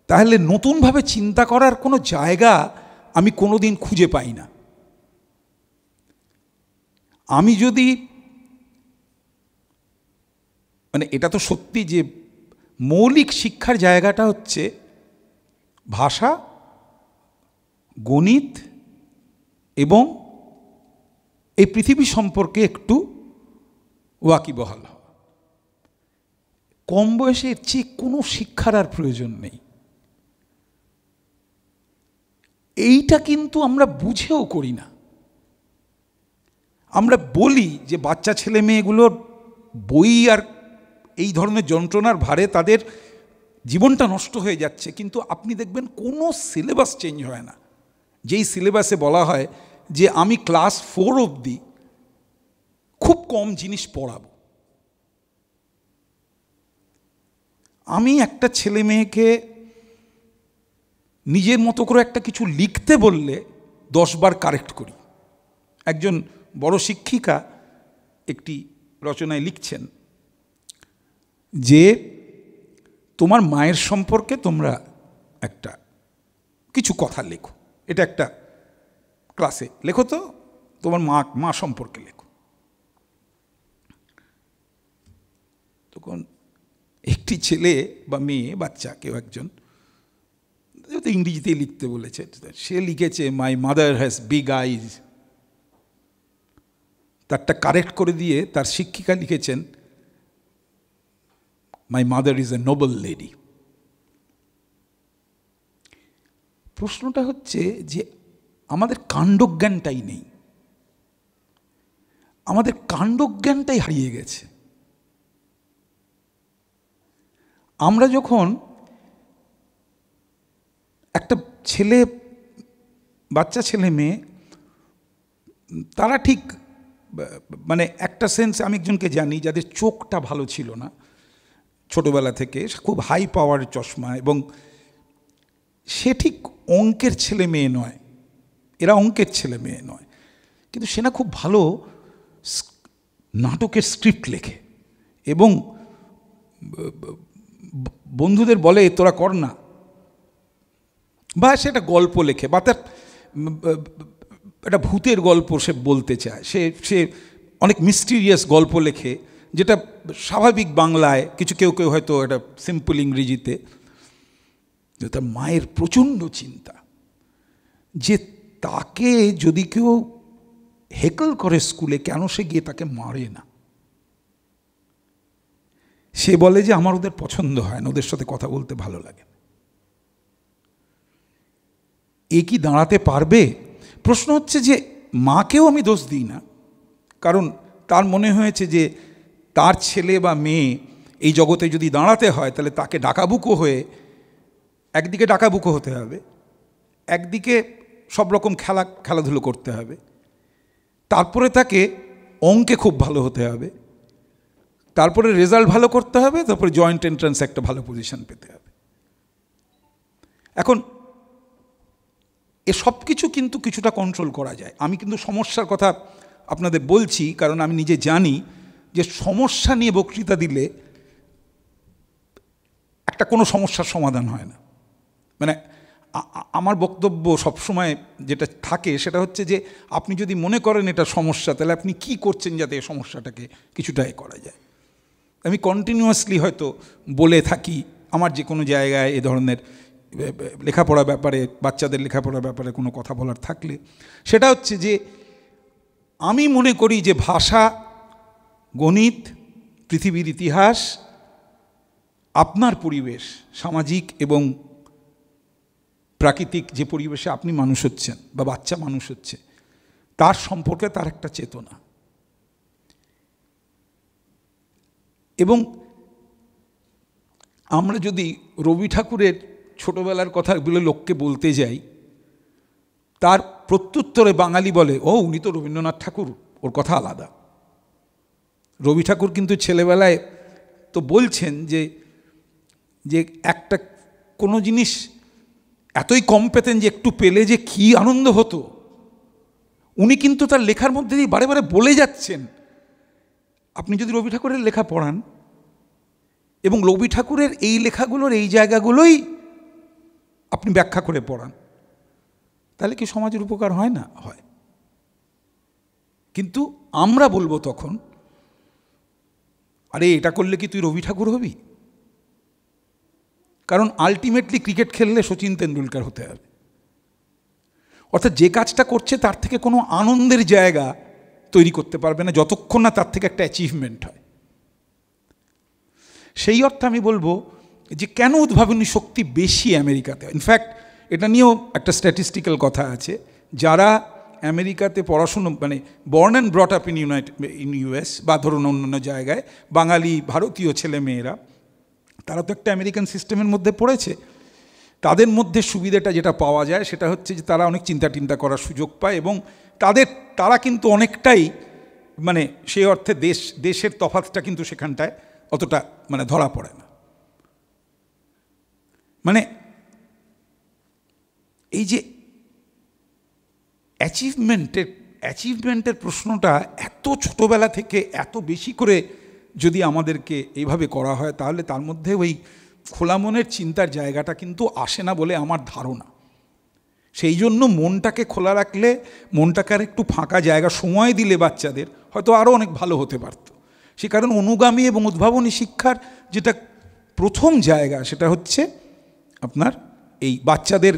তাহলে নতুনভাবে চিন্তা করার কোনো জায়গা আমি কোনো দিন খুঁজে পাই না আমি যদি মানে এটা তো সত্যি যে মৌলিক শিক্ষার জায়গাটা হচ্ছে ভাষা গণিত এবং এই পৃথিবী সম্পর্কে একটু ওয়াকিবহাল হওয়া কম বয়সে এর চেয়ে কোনো শিক্ষার আর প্রয়োজন নেই এইটা কিন্তু আমরা বুঝেও করি না আমরা বলি যে বাচ্চা ছেলে মেয়েগুলোর বই আর এই ধরনের যন্ত্রণার ভারে তাদের জীবনটা নষ্ট হয়ে যাচ্ছে কিন্তু আপনি দেখবেন কোনো সিলেবাস চেঞ্জ হয় না যেই সিলেবাসে বলা হয় যে আমি ক্লাস ফোর অবধি খুব কম জিনিস পড়াবো আমি একটা ছেলে মেয়েকে নিজের মতো করে একটা কিছু লিখতে বললে দশবার কারেক্ট করি একজন বড় শিক্ষিকা একটি রচনায় লিখছেন যে তোমার মায়ের সম্পর্কে তোমরা একটা কিছু কথা লেখো এটা একটা ক্লাসে লেখো তো তোমার মা মা সম্পর্কে লেখো তখন একটি ছেলে বা মেয়ে বাচ্চা কেউ একজন তো ইংরেজিতেই লিখতে বলেছে সে লিখেছে my mother has big eyes তারটা কারেক্ট করে দিয়ে তার শিক্ষিকা লিখেছেন my mother is a noble lady প্রশ্নটা হচ্ছে যে আমাদের কাণ্ডজ্ঞানটাই নেই আমাদের কাণ্ডজ্ঞানটাই হারিয়ে গেছে আমরা যখন একটা ছেলে বাচ্চা ছেলে মেয়ে তারা ঠিক মানে একটা সেন্সে আমি একজনকে জানি যাদের চোখটা ভালো ছিল না ছোটোবেলা থেকে খুব হাই পাওয়ার চশমা এবং সে ঠিক অঙ্কের ছেলে মেয়ে নয় এরা অঙ্কের ছেলে মেয়ে নয় কিন্তু সে না খুব ভালো নাটকের স্ক্রিপ্ট লেখে এবং বন্ধুদের বলে তোরা কর না বা সেটা গল্প লেখে বা তার একটা ভূতের গল্প সে বলতে চায় সে সে অনেক মিস্টিরিয়াস গল্প লেখে যেটা স্বাভাবিক বাংলায় কিছু কেউ কেউ হয়তো একটা সিম্পল ইংরেজিতে তার মায়ের প্রচণ্ড চিন্তা যে তাকে যদি কেউ হেকল করে স্কুলে কেন সে গিয়ে তাকে মারে না সে বলে যে আমার ওদের পছন্দ হয় না ওদের সাথে কথা বলতে ভালো লাগে এ কি দাঁড়াতে পারবে প্রশ্ন হচ্ছে যে মাকেও আমি দোষ দিই না কারণ তার মনে হয়েছে যে তার ছেলে বা মেয়ে এই জগতে যদি দাঁড়াতে হয় তাহলে তাকে ডাকাবুকো হয়ে একদিকে ডাকাবুকো হতে হবে একদিকে সব রকম খেলা খেলাধুলো করতে হবে তারপরে তাকে অঙ্কে খুব ভালো হতে হবে তারপরে রেজাল্ট ভালো করতে হবে তারপরে জয়েন্ট এন্ট্রান্স একটা ভালো পজিশন পেতে হবে এখন এ সব কিছু কিন্তু কিছুটা কন্ট্রোল করা যায় আমি কিন্তু সমস্যার কথা আপনাদের বলছি কারণ আমি নিজে জানি যে সমস্যা নিয়ে বক্তৃতা দিলে একটা কোনো সমস্যার সমাধান হয় না মানে আমার বক্তব্য সবসময় যেটা থাকে সেটা হচ্ছে যে আপনি যদি মনে করেন এটা সমস্যা তাহলে আপনি কি করছেন যাতে এই সমস্যাটাকে কিছুটা করা যায় আমি কন্টিনিউয়াসলি হয়তো বলে থাকি আমার যে কোনো জায়গায় এ ধরনের লেখাপড়া ব্যাপারে বাচ্চাদের লেখাপড়ার ব্যাপারে কোনো কথা বলার থাকলে সেটা হচ্ছে যে আমি মনে করি যে ভাষা গণিত পৃথিবীর ইতিহাস আপনার পরিবেশ সামাজিক এবং প্রাকৃতিক যে পরিবেশে আপনি মানুষ হচ্ছেন বা বাচ্চা মানুষ হচ্ছে তার সম্পর্কে তার একটা চেতনা এবং আমরা যদি রবি ঠাকুরের ছোটোবেলার কথাগুলো লোককে বলতে যাই তার প্রত্যুত্তরে বাঙালি বলে ও উনি তো রবীন্দ্রনাথ ঠাকুর ওর কথা আলাদা রবি ঠাকুর কিন্তু ছেলেবেলায় তো বলছেন যে যে একটা কোনো জিনিস এতই কম পেতেন যে একটু পেলে যে কি আনন্দ হতো উনি কিন্তু তার লেখার মধ্যে দিয়ে বারে বারে বলে যাচ্ছেন আপনি যদি রবি ঠাকুরের লেখা পড়ান এবং রবি ঠাকুরের এই লেখাগুলোর এই জায়গাগুলোই আপনি ব্যাখ্যা করে পড়ান তাহলে কি সমাজের উপকার হয় না হয় কিন্তু আমরা বলবো তখন আরে এটা করলে কি তুই রবি ঠাকুর হবি কারণ আলটিমেটলি ক্রিকেট খেললে সচিন তেন্ডুলকার হতে হবে অর্থাৎ যে কাজটা করছে তার থেকে কোনো আনন্দের জায়গা তৈরি করতে পারবে না যতক্ষণ না তার থেকে একটা অ্যাচিভমেন্ট হয় সেই অর্থে আমি বলবো যে কেন উদ্ভাবনী শক্তি বেশি আমেরিকাতে ইনফ্যাক্ট এটা নিয়েও একটা স্ট্যাটিস্টিক্যাল কথা আছে যারা আমেরিকাতে পড়াশুনো মানে born and brought up in united in US বা ধরুন অন্যান্য জায়গায় বাঙালি ভারতীয় ছেলে মেয়েরা তারা তো একটা আমেরিকান সিস্টেমের মধ্যে পড়েছে তাদের মধ্যে সুবিধাটা যেটা পাওয়া যায় সেটা হচ্ছে যে তারা অনেক চিন্তা টিন্তা করার সুযোগ পায় এবং তাদের তারা কিন্তু অনেকটাই মানে সেই অর্থে দেশ দেশের তফাতটা কিন্তু সেখানটায় অতটা মানে ধরা পড়ে না মানে এই যে অ্যাচিভমেন্টের অ্যাচিভমেন্টের প্রশ্নটা এত ছোটোবেলা থেকে এত বেশি করে যদি আমাদেরকে এইভাবে করা হয় তাহলে তার মধ্যে ওই খোলা মনের চিন্তার জায়গাটা কিন্তু আসে না বলে আমার ধারণা সেই জন্য মনটাকে খোলা রাখলে মনটাকে আর একটু ফাঁকা জায়গা সময় দিলে বাচ্চাদের হয়তো আরও অনেক ভালো হতে পারত সে কারণ অনুগামী এবং উদ্ভাবনী শিক্ষার যেটা প্রথম জায়গা সেটা হচ্ছে আপনার এই বাচ্চাদের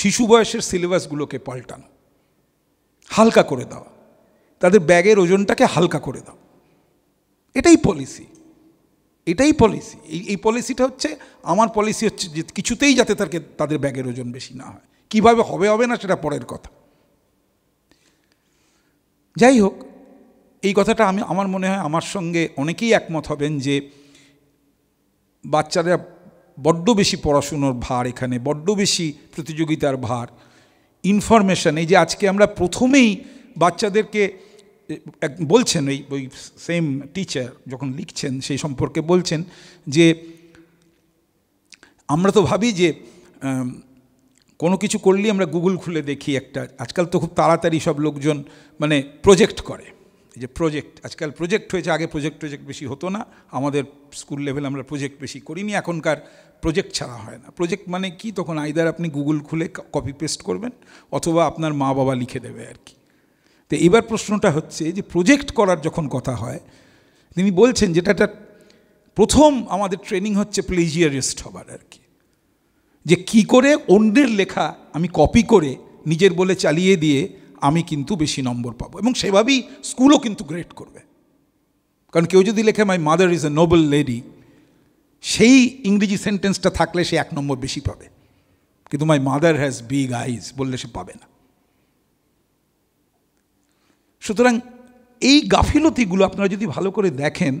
শিশু বয়সের সিলেবাসগুলোকে পাল্টানো হালকা করে দেওয়া তাদের ব্যাগের ওজনটাকে হালকা করে দাও এটাই পলিসি এটাই পলিসি এই এই পলিসিটা হচ্ছে আমার পলিসি হচ্ছে যে কিছুতেই যাতে তাকে তাদের ব্যাগের ওজন বেশি না হয় কিভাবে হবে হবে না সেটা পরের কথা যাই হোক এই কথাটা আমি আমার মনে হয় আমার সঙ্গে অনেকেই একমত হবেন যে বাচ্চারা বড্ড বেশি পড়াশুনোর ভার এখানে বড্ড বেশি প্রতিযোগিতার ভার ইনফরমেশান এই যে আজকে আমরা প্রথমেই বাচ্চাদেরকে বলছেন ওই ওই সেম টিচার যখন লিখছেন সেই সম্পর্কে বলছেন যে আমরা তো ভাবি যে কোনো কিছু করলেই আমরা গুগল খুলে দেখি একটা আজকাল তো খুব তাড়াতাড়ি সব লোকজন মানে প্রজেক্ট করে এই যে প্রজেক্ট আজকাল প্রজেক্ট হয়েছে আগে প্রজেক্ট টজেক্ট বেশি হতো না আমাদের স্কুল লেভেলে আমরা প্রজেক্ট বেশি করিনি এখনকার প্রজেক্ট ছাড়া হয় না প্রজেক্ট মানে কি তখন আইদার আপনি গুগল খুলে কপি পেস্ট করবেন অথবা আপনার মা বাবা লিখে দেবে আর কি তো এবার প্রশ্নটা হচ্ছে যে প্রজেক্ট করার যখন কথা হয় তিনি বলছেন যেটা প্রথম আমাদের ট্রেনিং হচ্ছে প্লেজিয়ারিস্ট হবার আর কি যে কি করে অন্যের লেখা আমি কপি করে নিজের বলে চালিয়ে দিয়ে আমি কিন্তু বেশি নম্বর পাবো এবং সেভাবেই স্কুলও কিন্তু গ্রেড করবে কারণ কেউ যদি লেখে my mother is a noble lady সেই ইংরেজি সেন্টেন্সটা থাকলে সে এক নম্বর বেশি পাবে কিন্তু my mother has big eyes বললে সে পাবে না সুতরাং এই গাফিলতিগুলো আপনারা যদি ভালো করে দেখেন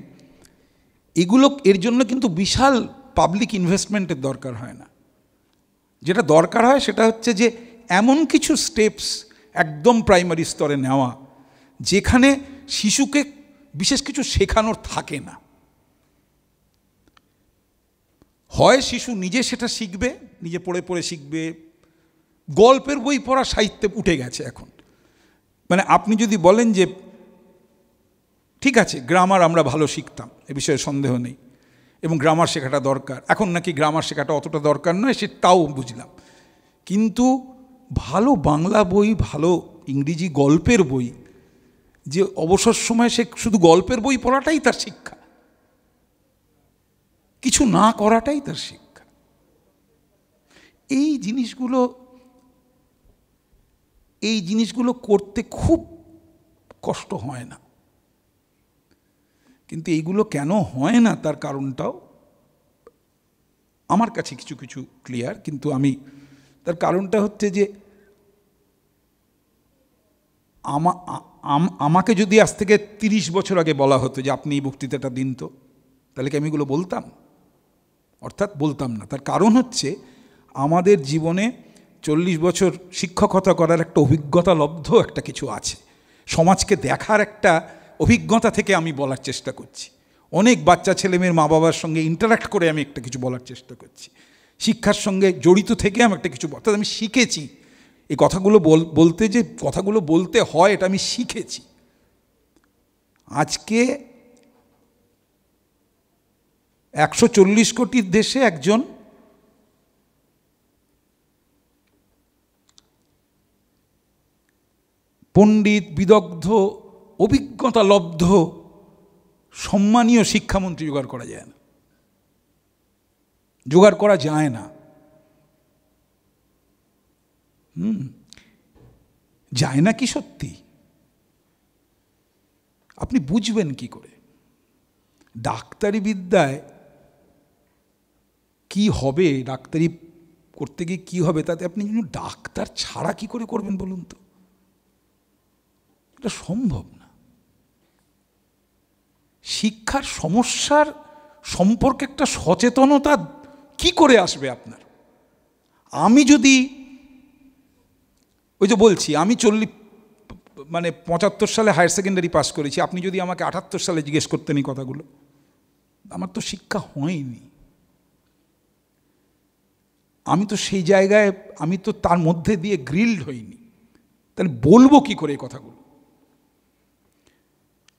এগুলো এর জন্য কিন্তু বিশাল পাবলিক ইনভেস্টমেন্টের দরকার হয় না যেটা দরকার হয় সেটা হচ্ছে যে এমন কিছু স্টেপস একদম প্রাইমারি স্তরে নেওয়া যেখানে শিশুকে বিশেষ কিছু শেখানোর থাকে না হয় শিশু নিজে সেটা শিখবে নিজে পড়ে পড়ে শিখবে গল্পের বই পড়া সাহিত্যে উঠে গেছে এখন মানে আপনি যদি বলেন যে ঠিক আছে গ্রামার আমরা ভালো শিখতাম এ বিষয়ে সন্দেহ নেই এবং গ্রামার শেখাটা দরকার এখন নাকি গ্রামার শেখাটা অতটা দরকার নয় সে তাও বুঝলাম কিন্তু ভালো বাংলা বই ভালো ইংরেজি গল্পের বই যে অবসর সময় সে শুধু গল্পের বই পড়াটাই তার শিক্ষা কিছু না করাটাই তার শিক্ষা এই জিনিসগুলো এই জিনিসগুলো করতে খুব কষ্ট হয় না কিন্তু এইগুলো কেন হয় না তার কারণটাও আমার কাছে কিছু কিছু ক্লিয়ার কিন্তু আমি তার কারণটা হচ্ছে যে আমাকে যদি আজ থেকে তিরিশ বছর আগে বলা হতো যে আপনি এই বক্তৃতাটা দিন তো তাহলে কি আমি এগুলো বলতাম অর্থাৎ বলতাম না তার কারণ হচ্ছে আমাদের জীবনে চল্লিশ বছর শিক্ষকতা করার একটা অভিজ্ঞতা লব্ধ একটা কিছু আছে সমাজকে দেখার একটা অভিজ্ঞতা থেকে আমি বলার চেষ্টা করছি অনেক বাচ্চা ছেলেমেয়ের মা বাবার সঙ্গে ইন্টারাক্ট করে আমি একটা কিছু বলার চেষ্টা করছি শিক্ষার সঙ্গে জড়িত থেকে আমি একটা কিছু অর্থাৎ আমি শিখেছি এই কথাগুলো বলতে যে কথাগুলো বলতে হয় এটা আমি শিখেছি আজকে একশো চল্লিশ কোটির দেশে একজন পণ্ডিত বিদগ্ধ অভিজ্ঞতা লব্ধ সম্মানীয় শিক্ষামন্ত্রী জোগাড় করা যায় না জোগাড় করা যায় না হুম যায় না কি সত্যি আপনি বুঝবেন কি করে ডাক্তারি বিদ্যায় কি হবে ডাক্তারি করতে গিয়ে কি হবে তাতে আপনি ডাক্তার ছাড়া কি করে করবেন বলুন তো এটা সম্ভব না শিক্ষার সমস্যার সম্পর্কে একটা সচেতনতা কি করে আসবে আপনার আমি যদি ওই যে বলছি আমি চল্লিশ মানে পঁচাত্তর সালে হায়ার সেকেন্ডারি পাস করেছি আপনি যদি আমাকে আঠাত্তর সালে জিজ্ঞেস করতেন এই কথাগুলো আমার তো শিক্ষা হয়নি আমি তো সেই জায়গায় আমি তো তার মধ্যে দিয়ে গ্রিল্ড হইনি তাহলে বলবো কি করে এই কথাগুলো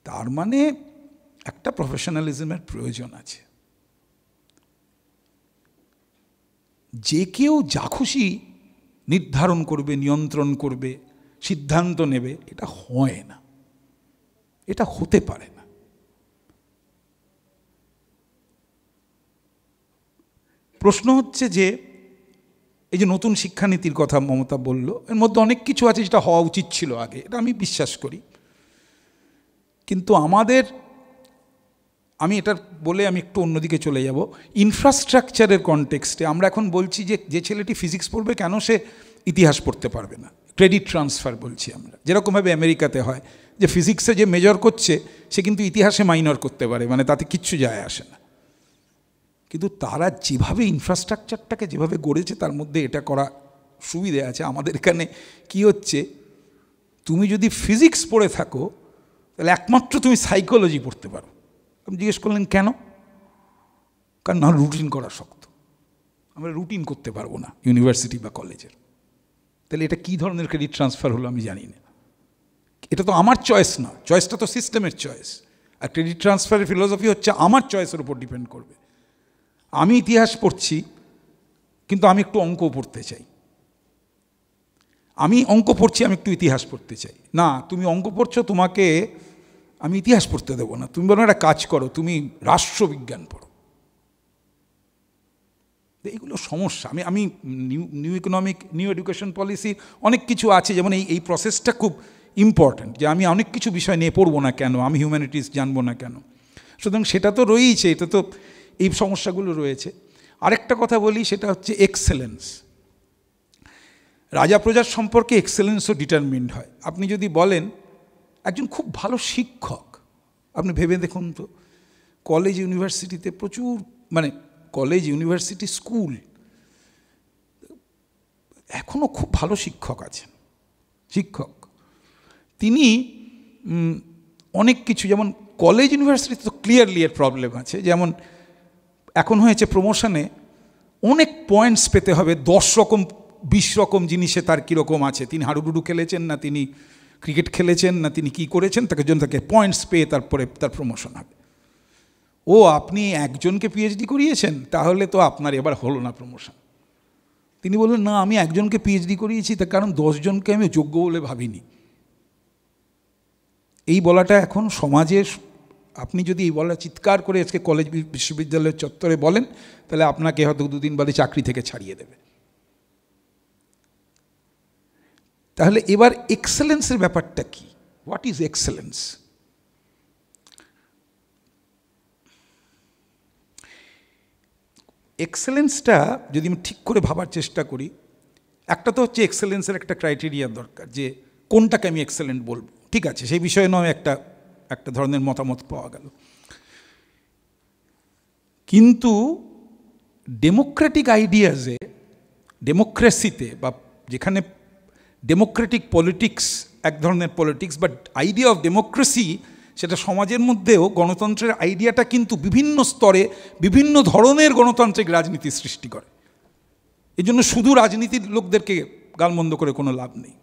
তার মানে একটা প্রফেশনালিজমের প্রয়োজন আছে যে কেউ যা খুশি নির্ধারণ করবে নিয়ন্ত্রণ করবে সিদ্ধান্ত নেবে এটা হয় না এটা হতে পারে না প্রশ্ন হচ্ছে যে এই যে নতুন শিক্ষানীতির কথা মমতা বলল এর মধ্যে অনেক কিছু আছে যেটা হওয়া উচিত ছিল আগে এটা আমি বিশ্বাস করি কিন্তু আমাদের আমি এটার বলে আমি একটু অন্যদিকে চলে যাব ইনফ্রাস্ট্রাকচারের কনটেক্সটে আমরা এখন বলছি যে যে ছেলেটি ফিজিক্স পড়বে কেন সে ইতিহাস পড়তে পারবে না ক্রেডিট ট্রান্সফার বলছি আমরা যেরকমভাবে আমেরিকাতে হয় যে ফিজিক্সে যে মেজর করছে সে কিন্তু ইতিহাসে মাইনর করতে পারে মানে তাতে কিচ্ছু যায় আসে না কিন্তু তারা যেভাবে ইনফ্রাস্ট্রাকচারটাকে যেভাবে গড়েছে তার মধ্যে এটা করা সুবিধে আছে আমাদের এখানে কি হচ্ছে তুমি যদি ফিজিক্স পড়ে থাকো তাহলে একমাত্র তুমি সাইকোলজি পড়তে পারো আমি জিজ্ঞেস করলেন কেন কারণ না রুটিন করা শক্ত আমরা রুটিন করতে পারবো না ইউনিভার্সিটি বা কলেজের তাহলে এটা কী ধরনের ক্রেডিট ট্রান্সফার হলো আমি জানি না এটা তো আমার চয়েস না চয়েসটা তো সিস্টেমের চয়েস আর ক্রেডিট ট্রান্সফারের ফিলোসফি হচ্ছে আমার চয়েসের উপর ডিপেন্ড করবে আমি ইতিহাস পড়ছি কিন্তু আমি একটু অঙ্ক পড়তে চাই আমি অঙ্ক পড়ছি আমি একটু ইতিহাস পড়তে চাই না তুমি অঙ্ক পড়ছো তোমাকে আমি ইতিহাস পড়তে দেবো না তুমি বলো একটা কাজ করো তুমি রাষ্ট্রবিজ্ঞান পড়ো এইগুলো সমস্যা আমি আমি new new economic new education policy অনেক কিছু আছে যেমন এই এই প্রসেসটা খুব ইম্পর্ট্যান্ট যে আমি অনেক কিছু বিষয় নিয়ে পড়বো না কেন আমি হিউম্যানিটিস জানবো না কেন সুতরাং সেটা তো রয়েইছে এটা তো এই সমস্যাগুলো রয়েছে আরেকটা কথা বলি সেটা হচ্ছে এক্সেলেন্স রাজা প্রজার সম্পর্কে এক্সেলেন্সও ডিটারমিন্ড হয় আপনি যদি বলেন একজন খুব ভালো শিক্ষক আপনি ভেবে দেখুন তো কলেজ ইউনিভার্সিটিতে প্রচুর মানে কলেজ ইউনিভার্সিটি স্কুল এখনও খুব ভালো শিক্ষক আছেন শিক্ষক তিনি অনেক কিছু যেমন কলেজ ইউনিভার্সিটিতে তো ক্লিয়ারলি এর প্রবলেম আছে যেমন এখন হয়েছে প্রমোশনে অনেক পয়েন্টস পেতে হবে দশ রকম বিশ রকম জিনিসে তার কীরকম আছে তিনি হাডুডুডু খেলেছেন না তিনি ক্রিকেট খেলেছেন না তিনি কী করেছেন তাকে জন্য তাকে পয়েন্টস পেয়ে তারপরে তার প্রমোশন হবে ও আপনি একজনকে পিএইচডি করিয়েছেন তাহলে তো আপনার এবার হলো না প্রমোশন তিনি বললেন না আমি একজনকে পিএইচডি করিয়েছি তার কারণ দশজনকে আমি যোগ্য বলে ভাবিনি এই বলাটা এখন সমাজে আপনি যদি এই বলা চিৎকার করে আজকে কলেজ বিশ্ববিদ্যালয়ের চত্বরে বলেন তাহলে আপনাকে হয়তো দুদিন বাদে চাকরি থেকে ছাড়িয়ে দেবে তাহলে এবার এক্সেলেন্সের ব্যাপারটা কি হোয়াট ইজ এক্সেলেন্স এক্সেলেন্সটা যদি আমি ঠিক করে ভাবার চেষ্টা করি একটা তো হচ্ছে এক্সেলেন্সের একটা ক্রাইটেরিয়া দরকার যে কোনটাকে আমি এক্সেলেন্ট বলবো ঠিক আছে সেই বিষয়ে নয় একটা একটা ধরনের মতামত পাওয়া গেল কিন্তু ডেমোক্রেটিক আইডিয়াজে ডেমোক্রেসিতে বা যেখানে ডেমোক্রেটিক পলিটিক্স এক ধরনের politics but idea of democracy সেটা সমাজের মধ্যেও গণতন্ত্রের আইডিয়াটা কিন্তু বিভিন্ন স্তরে বিভিন্ন ধরনের গণতান্ত্রিক রাজনীতি সৃষ্টি করে এই জন্য শুধু রাজনীতির লোকদেরকে গালমন্দ করে কোনো লাভ নেই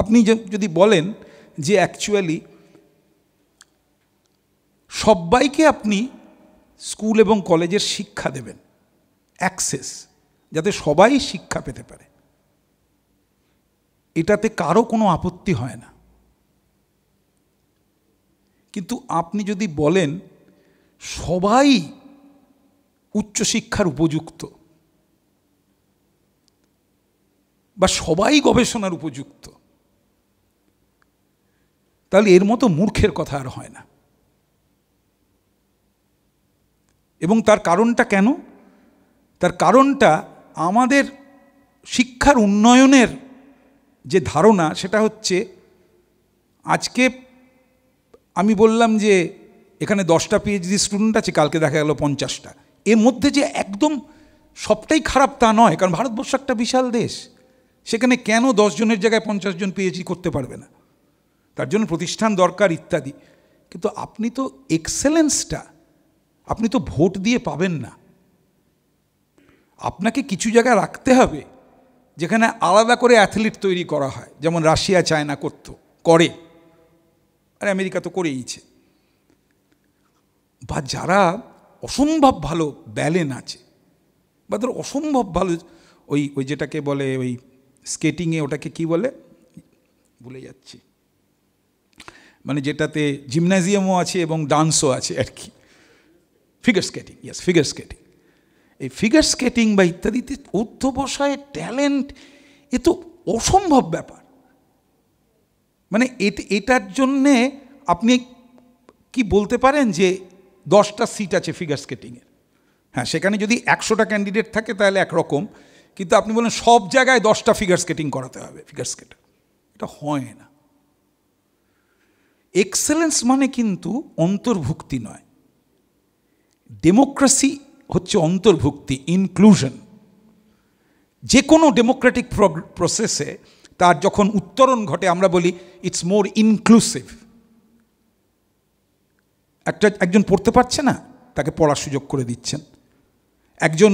আপনি যদি বলেন যে অ্যাকচুয়ালি সবাইকে আপনি স্কুল এবং কলেজের শিক্ষা দেবেন অ্যাক্সেস যাতে সবাই শিক্ষা পেতে পারে এটাতে কারো কোনো আপত্তি হয় না কিন্তু আপনি যদি বলেন সবাই উচ্চশিক্ষার উপযুক্ত বা সবাই গবেষণার উপযুক্ত তাহলে এর মতো মূর্খের কথা আর হয় না এবং তার কারণটা কেন তার কারণটা আমাদের শিক্ষার উন্নয়নের যে ধারণা সেটা হচ্ছে আজকে আমি বললাম যে এখানে দশটা পিএইচডি স্টুডেন্ট আছে কালকে দেখা গেল পঞ্চাশটা এর মধ্যে যে একদম সবটাই খারাপ তা নয় কারণ ভারতবর্ষ একটা বিশাল দেশ সেখানে কেন জনের জায়গায় পঞ্চাশ জন পিএইচডি করতে পারবে না তার জন্য প্রতিষ্ঠান দরকার ইত্যাদি কিন্তু আপনি তো এক্সেলেন্সটা আপনি তো ভোট দিয়ে পাবেন না আপনাকে কিছু জায়গায় রাখতে হবে যেখানে আলাদা করে অ্যাথলিট তৈরি করা হয় যেমন রাশিয়া চায়না করত করে আর আমেরিকা তো করেইছে বা যারা অসম্ভব ভালো ব্যালেন আছে বা ধর অসম্ভব ভালো ওই ওই যেটাকে বলে ওই স্কেটিংয়ে ওটাকে কি বলে ভুলে যাচ্ছি মানে যেটাতে জিমনাজিয়ামও আছে এবং ডান্সও আছে আর কি figure skating yes figure skating এই ফিগার স্কেটিং বা ইত্যাদিতে অধ্যবসায় ট্যালেন্ট এ তো অসম্ভব ব্যাপার মানে এটার জন্যে আপনি কি বলতে পারেন যে দশটা সিট আছে ফিগার স্কেটিংয়ের হ্যাঁ সেখানে যদি একশোটা ক্যান্ডিডেট থাকে তাহলে একরকম কিন্তু আপনি বলেন সব জায়গায় দশটা ফিগার স্কেটিং করাতে হবে ফিগার স্কেটার এটা হয় না এক্সেলেন্স মানে কিন্তু অন্তর্ভুক্তি নয় ডেমোক্রেসি হচ্ছে অন্তর্ভুক্তি ইনক্লুশন যে কোনো ডেমোক্রেটিক প্রসেসে তার যখন উত্তরণ ঘটে আমরা বলি ইটস মোর ইনক্লুসিভ একটা একজন পড়তে পারছে না তাকে পড়ার সুযোগ করে দিচ্ছেন একজন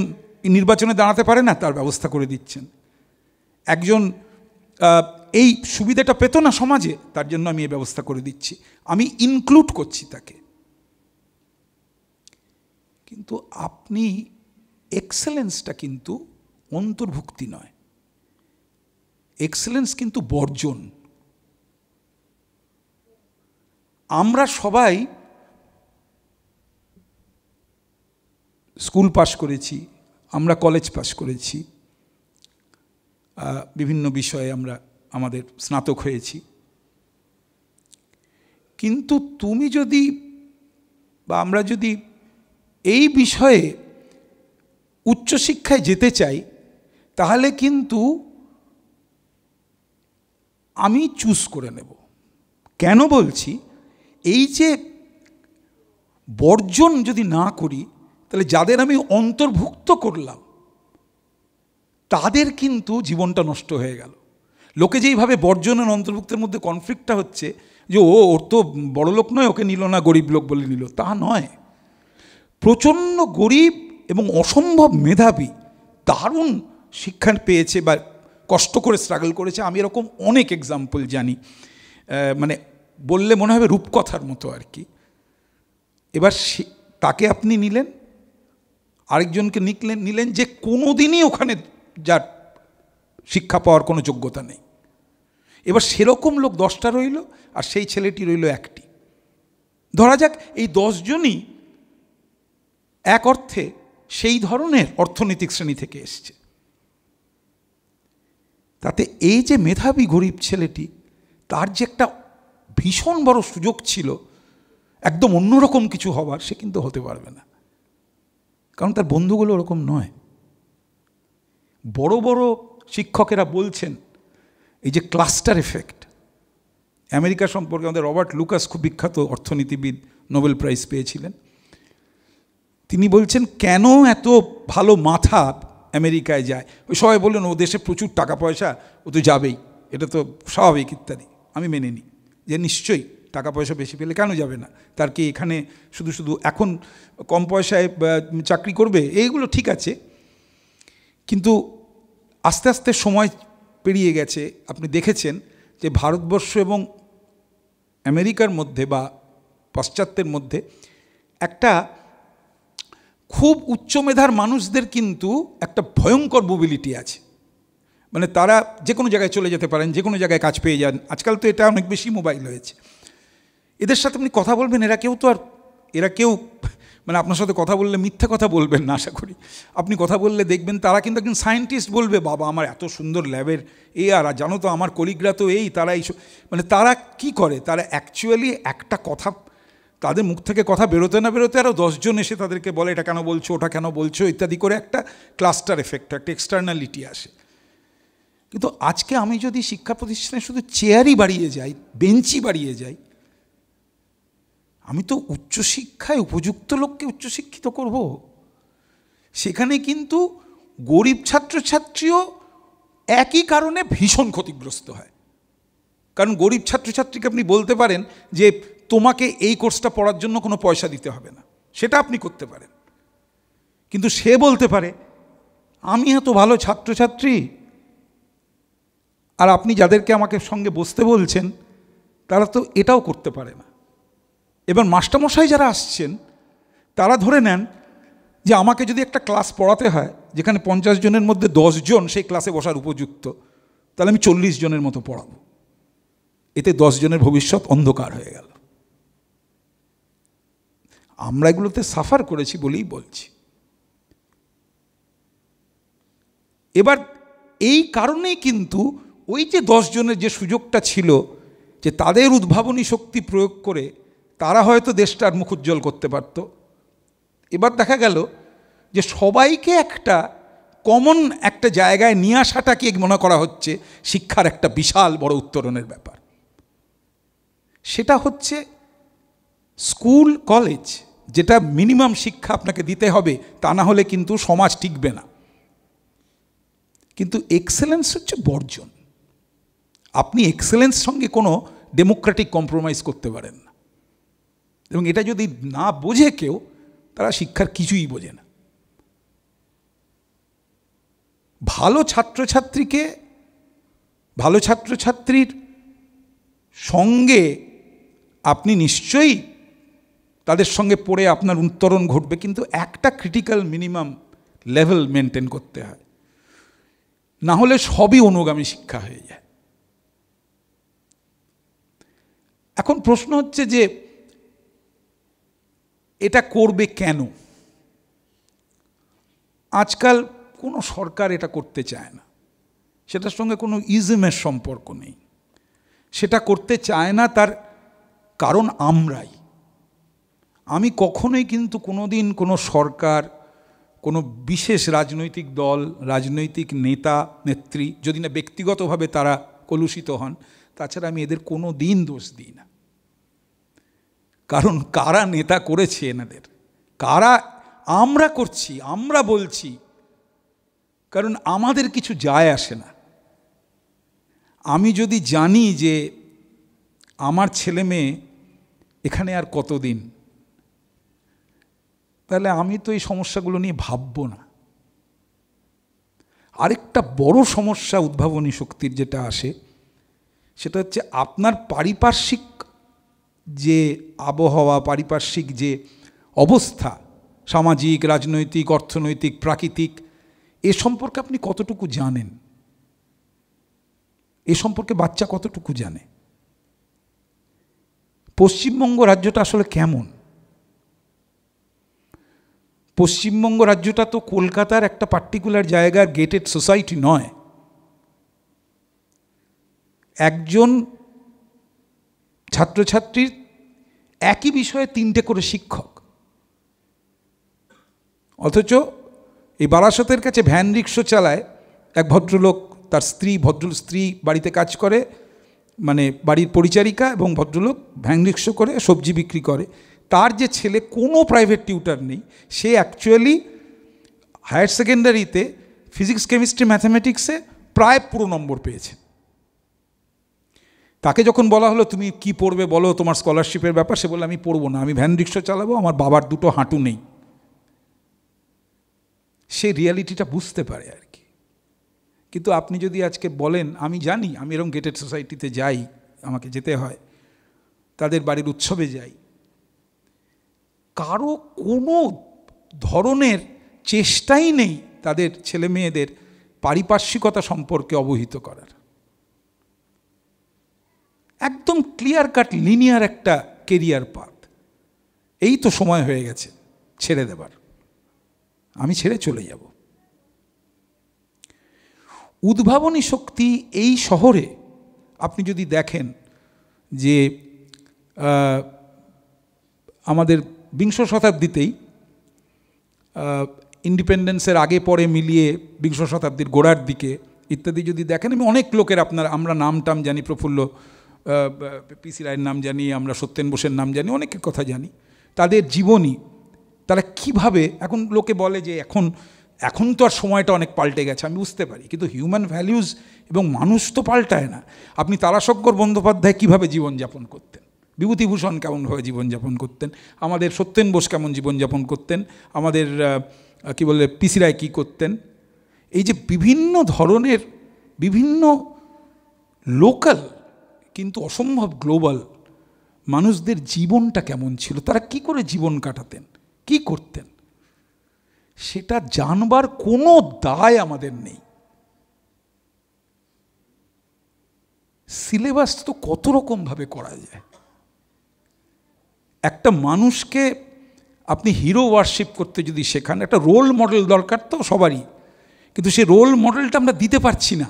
নির্বাচনে দাঁড়াতে পারে না তার ব্যবস্থা করে দিচ্ছেন একজন এই সুবিধাটা পেত না সমাজে তার জন্য আমি এই ব্যবস্থা করে দিচ্ছি আমি ইনক্লুড করছি তাকে কিন্তু আপনি এক্সেলেন্সটা কিন্তু অন্তর্ভুক্তি নয় এক্সেলেন্স কিন্তু বর্জন আমরা সবাই স্কুল পাশ করেছি আমরা কলেজ পাশ করেছি বিভিন্ন বিষয়ে আমরা আমাদের স্নাতক হয়েছি কিন্তু তুমি যদি বা আমরা যদি এই বিষয়ে উচ্চশিক্ষায় যেতে চাই তাহলে কিন্তু আমি চুজ করে নেব কেন বলছি এই যে বর্জন যদি না করি তাহলে যাদের আমি অন্তর্ভুক্ত করলাম তাদের কিন্তু জীবনটা নষ্ট হয়ে গেল লোকে যেইভাবে বর্জনের অন্তর্ভুক্তের মধ্যে কনফ্লিক্টটা হচ্ছে যে ও ওর তো বড়লোক নয় ওকে নিল না গরিব লোক বলে নিল তা নয় প্রচণ্ড গরিব এবং অসম্ভব মেধাবী দারুণ শিক্ষা পেয়েছে বা কষ্ট করে স্ট্রাগল করেছে আমি এরকম অনেক এক্সাম্পল জানি মানে বললে মনে হবে রূপকথার মতো আর কি এবার তাকে আপনি নিলেন আরেকজনকে নিকলেন নিলেন যে কোনো দিনই ওখানে যার শিক্ষা পাওয়ার কোনো যোগ্যতা নেই এবার সেরকম লোক দশটা রইল আর সেই ছেলেটি রইল একটি ধরা যাক এই দশজনই এক অর্থে সেই ধরনের অর্থনৈতিক শ্রেণী থেকে এসছে তাতে এই যে মেধাবী গরিব ছেলেটি তার যে একটা ভীষণ বড় সুযোগ ছিল একদম অন্যরকম কিছু হবার সে কিন্তু হতে পারবে না কারণ তার বন্ধুগুলো ওরকম নয় বড় বড় শিক্ষকেরা বলছেন এই যে ক্লাস্টার এফেক্ট আমেরিকা সম্পর্কে আমাদের রবার্ট লুকাস খুব বিখ্যাত অর্থনীতিবিদ নোবেল প্রাইজ পেয়েছিলেন তিনি বলছেন কেন এত ভালো মাথা আমেরিকায় যায় ওই সবাই বললেন ও দেশে প্রচুর টাকা পয়সা ও তো যাবেই এটা তো স্বাভাবিক ইত্যাদি আমি মেনে নিই যে নিশ্চয়ই টাকা পয়সা বেশি পেলে কেন যাবে না তার কি এখানে শুধু শুধু এখন কম পয়সায় চাকরি করবে এইগুলো ঠিক আছে কিন্তু আস্তে আস্তে সময় পেরিয়ে গেছে আপনি দেখেছেন যে ভারতবর্ষ এবং আমেরিকার মধ্যে বা পাশ্চাত্যের মধ্যে একটা খুব উচ্চ মেধার মানুষদের কিন্তু একটা ভয়ঙ্কর মোবিলিটি আছে মানে তারা যে কোনো জায়গায় চলে যেতে পারেন যে কোনো জায়গায় কাজ পেয়ে যান আজকাল তো এটা অনেক বেশি মোবাইল হয়েছে এদের সাথে আপনি কথা বলবেন এরা কেউ তো আর এরা কেউ মানে আপনার সাথে কথা বললে মিথ্যা কথা বলবেন না আশা করি আপনি কথা বললে দেখবেন তারা কিন্তু একজন সায়েন্টিস্ট বলবে বাবা আমার এত সুন্দর ল্যাবের এ আর জানো তো আমার কলিগরা তো এই তারা এই মানে তারা কি করে তারা অ্যাকচুয়ালি একটা কথা তাদের মুখ থেকে কথা বেরোতে না বেরোতে আরও দশজন এসে তাদেরকে বলে এটা কেন বলছো ওটা কেন বলছো ইত্যাদি করে একটা ক্লাস্টার এফেক্ট একটা এক্সটার্নালিটি আসে কিন্তু আজকে আমি যদি শিক্ষা প্রতিষ্ঠানে শুধু চেয়ারই বাড়িয়ে যাই বেঞ্চই বাড়িয়ে যাই আমি তো উচ্চশিক্ষায় উপযুক্ত লোককে উচ্চশিক্ষিত করব সেখানে কিন্তু গরিব ছাত্রছাত্রীও একই কারণে ভীষণ ক্ষতিগ্রস্ত হয় কারণ গরিব ছাত্রছাত্রীকে আপনি বলতে পারেন যে তোমাকে এই কোর্সটা পড়ার জন্য কোনো পয়সা দিতে হবে না সেটা আপনি করতে পারেন কিন্তু সে বলতে পারে আমি এত ভালো ছাত্রছাত্রী আর আপনি যাদেরকে আমাকে সঙ্গে বসতে বলছেন তারা তো এটাও করতে পারে না এবার মাস্টারমশাই যারা আসছেন তারা ধরে নেন যে আমাকে যদি একটা ক্লাস পড়াতে হয় যেখানে পঞ্চাশ জনের মধ্যে জন সেই ক্লাসে বসার উপযুক্ত তাহলে আমি চল্লিশ জনের মতো পড়াবো এতে জনের ভবিষ্যৎ অন্ধকার হয়ে গেল আমরা এগুলোতে সাফার করেছি বলেই বলছি এবার এই কারণেই কিন্তু ওই যে জনের যে সুযোগটা ছিল যে তাদের উদ্ভাবনী শক্তি প্রয়োগ করে তারা হয়তো দেশটার মুখ উজ্জ্বল করতে পারত এবার দেখা গেল যে সবাইকে একটা কমন একটা জায়গায় নিয়ে আসাটাকে মনে করা হচ্ছে শিক্ষার একটা বিশাল বড় উত্তরণের ব্যাপার সেটা হচ্ছে স্কুল কলেজ যেটা মিনিমাম শিক্ষা আপনাকে দিতে হবে তা না হলে কিন্তু সমাজ টিকবে না কিন্তু এক্সেলেন্স হচ্ছে বর্জন আপনি এক্সেলেন্স সঙ্গে কোনো ডেমোক্রেটিক কম্প্রোমাইজ করতে পারেন না এবং এটা যদি না বোঝে কেউ তারা শিক্ষার কিছুই বোঝে না ভালো ছাত্রছাত্রীকে ভালো ছাত্রছাত্রীর সঙ্গে আপনি নিশ্চয়ই তাদের সঙ্গে পড়ে আপনার উত্তরণ ঘটবে কিন্তু একটা ক্রিটিক্যাল মিনিমাম লেভেল মেনটেন করতে হয় না হলে সবই অনুগামী শিক্ষা হয়ে যায় এখন প্রশ্ন হচ্ছে যে এটা করবে কেন আজকাল কোনো সরকার এটা করতে চায় না সেটার সঙ্গে কোনো ইজমের সম্পর্ক নেই সেটা করতে চায় না তার কারণ আমরাই আমি কখনোই কিন্তু কোনো দিন কোনো সরকার কোনো বিশেষ রাজনৈতিক দল রাজনৈতিক নেতা নেত্রী যদি না ব্যক্তিগতভাবে তারা কলুষিত হন তাছাড়া আমি এদের কোনো দিন দোষ দিই না কারণ কারা নেতা করেছে এনাদের কারা আমরা করছি আমরা বলছি কারণ আমাদের কিছু যায় আসে না আমি যদি জানি যে আমার ছেলে মেয়ে এখানে আর কতদিন তাহলে আমি তো এই সমস্যাগুলো নিয়ে ভাবব না আরেকটা বড় সমস্যা উদ্ভাবনী শক্তির যেটা আসে সেটা হচ্ছে আপনার পারিপার্শ্বিক যে আবহাওয়া পারিপার্শ্বিক যে অবস্থা সামাজিক রাজনৈতিক অর্থনৈতিক প্রাকৃতিক এ সম্পর্কে আপনি কতটুকু জানেন এ সম্পর্কে বাচ্চা কতটুকু জানে পশ্চিমবঙ্গ রাজ্যটা আসলে কেমন পশ্চিমবঙ্গ রাজ্যটা তো কলকাতার একটা পার্টিকুলার জায়গার গেটেড সোসাইটি নয় একজন ছাত্রছাত্রীর একই বিষয়ে তিনটে করে শিক্ষক অথচ এই বারাসতের কাছে ভ্যান রিক্সো চালায় এক ভদ্রলোক তার স্ত্রী ভদ্র স্ত্রী বাড়িতে কাজ করে মানে বাড়ির পরিচারিকা এবং ভদ্রলোক ভ্যান রিক্সো করে সবজি বিক্রি করে তার যে ছেলে কোনো প্রাইভেট টিউটার নেই সে অ্যাকচুয়ালি হায়ার সেকেন্ডারিতে ফিজিক্স কেমিস্ট্রি ম্যাথামেটিক্সে প্রায় পুরো নম্বর পেয়েছে তাকে যখন বলা হলো তুমি কি পড়বে বলো তোমার স্কলারশিপের ব্যাপার সে বলে আমি পড়বো না আমি ভ্যান রিক্সা চালাবো আমার বাবার দুটো হাঁটু নেই সে রিয়ালিটিটা বুঝতে পারে আর কি কিন্তু আপনি যদি আজকে বলেন আমি জানি আমি এরকম গেটেড সোসাইটিতে যাই আমাকে যেতে হয় তাদের বাড়ির উৎসবে যাই কারো কোনো ধরনের চেষ্টাই নেই তাদের ছেলে মেয়েদের পারিপার্শ্বিকতা সম্পর্কে অবহিত করার একদম ক্লিয়ার কাট লিনিয়ার একটা কেরিয়ার পাথ এই তো সময় হয়ে গেছে ছেড়ে দেবার আমি ছেড়ে চলে যাব উদ্ভাবনী শক্তি এই শহরে আপনি যদি দেখেন যে আমাদের বিংশ শতাব্দীতেই ইন্ডিপেন্ডেন্সের আগে পরে মিলিয়ে বিংশ শতাব্দীর গোড়ার দিকে ইত্যাদি যদি দেখেন আমি অনেক লোকের আপনার আমরা নাম টাম জানি প্রফুল্ল পিসি রায়ের নাম জানি আমরা সত্যেন বোসের নাম জানি অনেকের কথা জানি তাদের জীবনী তারা কিভাবে এখন লোকে বলে যে এখন এখন তো আর সময়টা অনেক পাল্টে গেছে আমি বুঝতে পারি কিন্তু হিউম্যান ভ্যালিউজ এবং মানুষ তো পাল্টায় না আপনি তারাশঙ্কর বন্দ্যোপাধ্যায় কীভাবে জীবনযাপন করতেন বিভূতিভূষণ কেমনভাবে জীবনযাপন করতেন আমাদের সত্যেন বোস কেমন জীবনযাপন করতেন আমাদের কি বলে পিসি রায় কী করতেন এই যে বিভিন্ন ধরনের বিভিন্ন লোকাল কিন্তু অসম্ভব গ্লোবাল মানুষদের জীবনটা কেমন ছিল তারা কি করে জীবন কাটাতেন কি করতেন সেটা জানবার কোনো দায় আমাদের নেই সিলেবাস তো কত রকমভাবে করা যায় একটা মানুষকে আপনি হিরো ওয়ার্শিপ করতে যদি শেখান একটা রোল মডেল দরকার তো সবারই কিন্তু সেই রোল মডেলটা আমরা দিতে পারছি না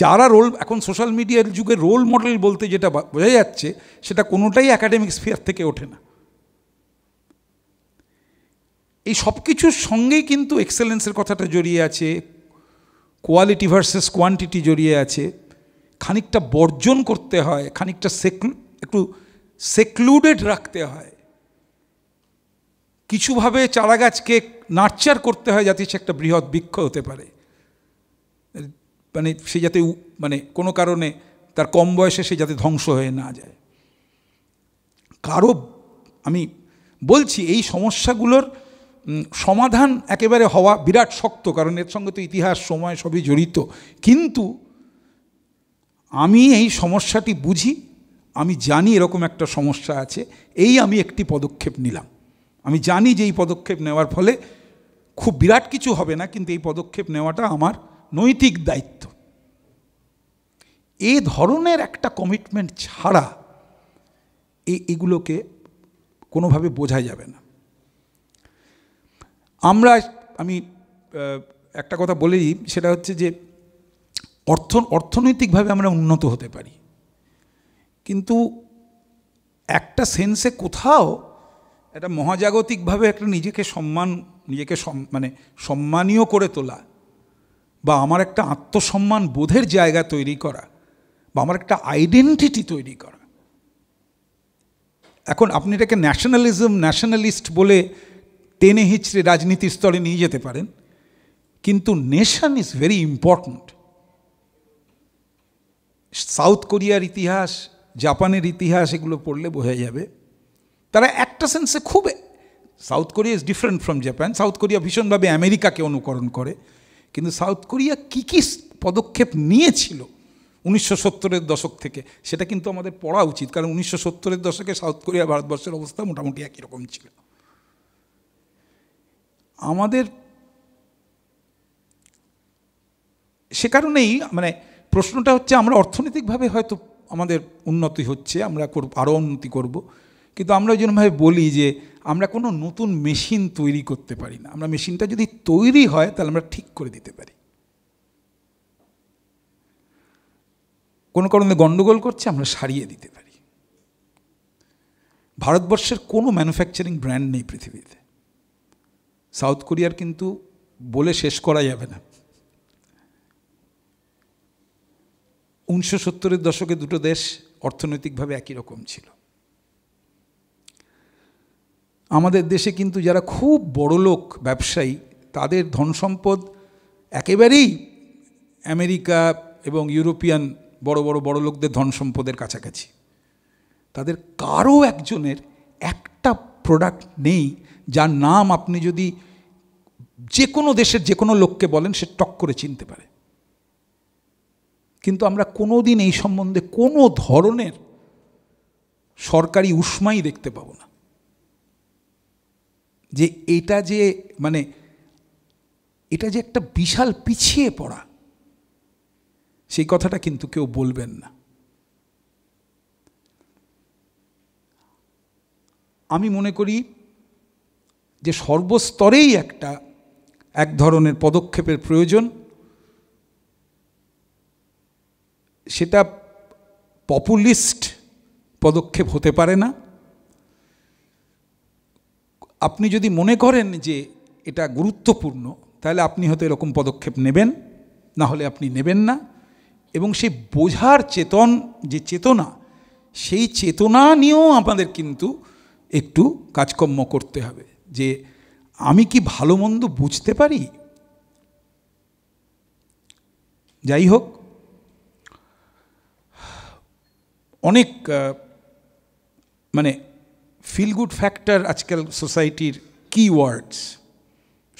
যারা রোল এখন সোশ্যাল মিডিয়ার যুগে রোল মডেল বলতে যেটা বোঝা যাচ্ছে সেটা কোনোটাই অ্যাকাডেমিক স্পিয়ার থেকে ওঠে না এই সব কিছুর সঙ্গেই কিন্তু এক্সেলেন্সের কথাটা জড়িয়ে আছে কোয়ালিটি ভার্সেস কোয়ান্টিটি জড়িয়ে আছে খানিকটা বর্জন করতে হয় খানিকটা সেকু একটু সেক্লুডেড রাখতে হয় কিছুভাবে চারাগাছকে নার্চার করতে হয় যাতে সে একটা বৃহৎ বৃক্ষ হতে পারে মানে সে যাতে মানে কোনো কারণে তার কম বয়সে সে যাতে ধ্বংস হয়ে না যায় কারো আমি বলছি এই সমস্যাগুলোর সমাধান একেবারে হওয়া বিরাট শক্ত কারণ এর সঙ্গে তো ইতিহাস সময় সবই জড়িত কিন্তু আমি এই সমস্যাটি বুঝি আমি জানি এরকম একটা সমস্যা আছে এই আমি একটি পদক্ষেপ নিলাম আমি জানি যে এই পদক্ষেপ নেওয়ার ফলে খুব বিরাট কিছু হবে না কিন্তু এই পদক্ষেপ নেওয়াটা আমার নৈতিক দায়িত্ব এ ধরনের একটা কমিটমেন্ট ছাড়া এগুলোকে কোনোভাবে বোঝা যাবে না আমরা আমি একটা কথা বলেই সেটা হচ্ছে যে অর্থ অর্থনৈতিকভাবে আমরা উন্নত হতে পারি কিন্তু একটা সেন্সে কোথাও একটা মহাজাগতিকভাবে একটা নিজেকে সম্মান নিজেকে মানে সম্মানীয় করে তোলা বা আমার একটা আত্মসম্মান বোধের জায়গা তৈরি করা বা আমার একটা আইডেন্টিটি তৈরি করা এখন আপনি এটাকে ন্যাশনালিজম ন্যাশনালিস্ট বলে টেনে হিচড়ে রাজনীতি স্তরে নিয়ে যেতে পারেন কিন্তু nation is very important south কোরিয়ার ইতিহাস জাপানের ইতিহাস এগুলো পড়লে বোঝা যাবে তারা একটা সেন্সে খুব south Korea is different from Japan south Korea ভীষণভাবে আমেরিকাকে অনুকরণ করে কিন্তু সাউথ কোরিয়া কী কী পদক্ষেপ নিয়েছিল উনিশশো সত্তরের দশক থেকে সেটা কিন্তু আমাদের পড়া উচিত কারণ উনিশশো সত্তরের দশকে সাউথ কোরিয়া ভারতবর্ষের অবস্থা মোটামুটি একই রকম ছিল আমাদের সে কারণেই মানে প্রশ্নটা হচ্ছে আমরা অর্থনৈতিকভাবে হয়তো আমাদের উন্নতি হচ্ছে আমরা করব আরও উন্নতি করব কিন্তু আমরা জন্যভাবে বলি যে আমরা কোনো নতুন মেশিন তৈরি করতে পারি না আমরা মেশিনটা যদি তৈরি হয় তাহলে আমরা ঠিক করে দিতে পারি কোনো কারণে গণ্ডগোল করছে আমরা সারিয়ে দিতে পারি ভারতবর্ষের কোনো ম্যানুফ্যাকচারিং ব্র্যান্ড নেই পৃথিবীতে সাউথ কোরিয়ার কিন্তু বলে শেষ করা যাবে না উনিশশো সত্তরের দশকে দুটো দেশ অর্থনৈতিকভাবে একই রকম ছিল আমাদের দেশে কিন্তু যারা খুব বড় লোক ব্যবসায়ী তাদের ধনসম্পদ একেবারেই আমেরিকা এবং ইউরোপিয়ান বড় বড় বড় লোকদের ধনসম্পদের কাছাকাছি তাদের কারো একজনের একটা প্রোডাক্ট নেই যার নাম আপনি যদি যে কোনো দেশের যে কোনো লোককে বলেন সে টক করে চিনতে পারে কিন্তু আমরা কোনো দিন এই সম্বন্ধে কোনো ধরনের সরকারি উষ্মাই দেখতে পাবো না যে এটা যে মানে এটা যে একটা বিশাল পিছিয়ে পড়া সেই কথাটা কিন্তু কেউ বলবেন না আমি মনে করি যে সর্বস্তরেই একটা এক ধরনের পদক্ষেপের প্রয়োজন সেটা পপুলিস্ট পদক্ষেপ হতে পারে না আপনি যদি মনে করেন যে এটা গুরুত্বপূর্ণ তাহলে আপনি হয়তো এরকম পদক্ষেপ নেবেন না হলে আপনি নেবেন না এবং সেই বোঝার চেতন যে চেতনা সেই চেতনা নিয়েও আমাদের কিন্তু একটু কাজকর্ম করতে হবে যে আমি কি ভালো মন্দ বুঝতে পারি যাই হোক অনেক মানে ফিল গুড ফ্যাক্টর আজকাল সোসাইটির কি ওয়ার্ডস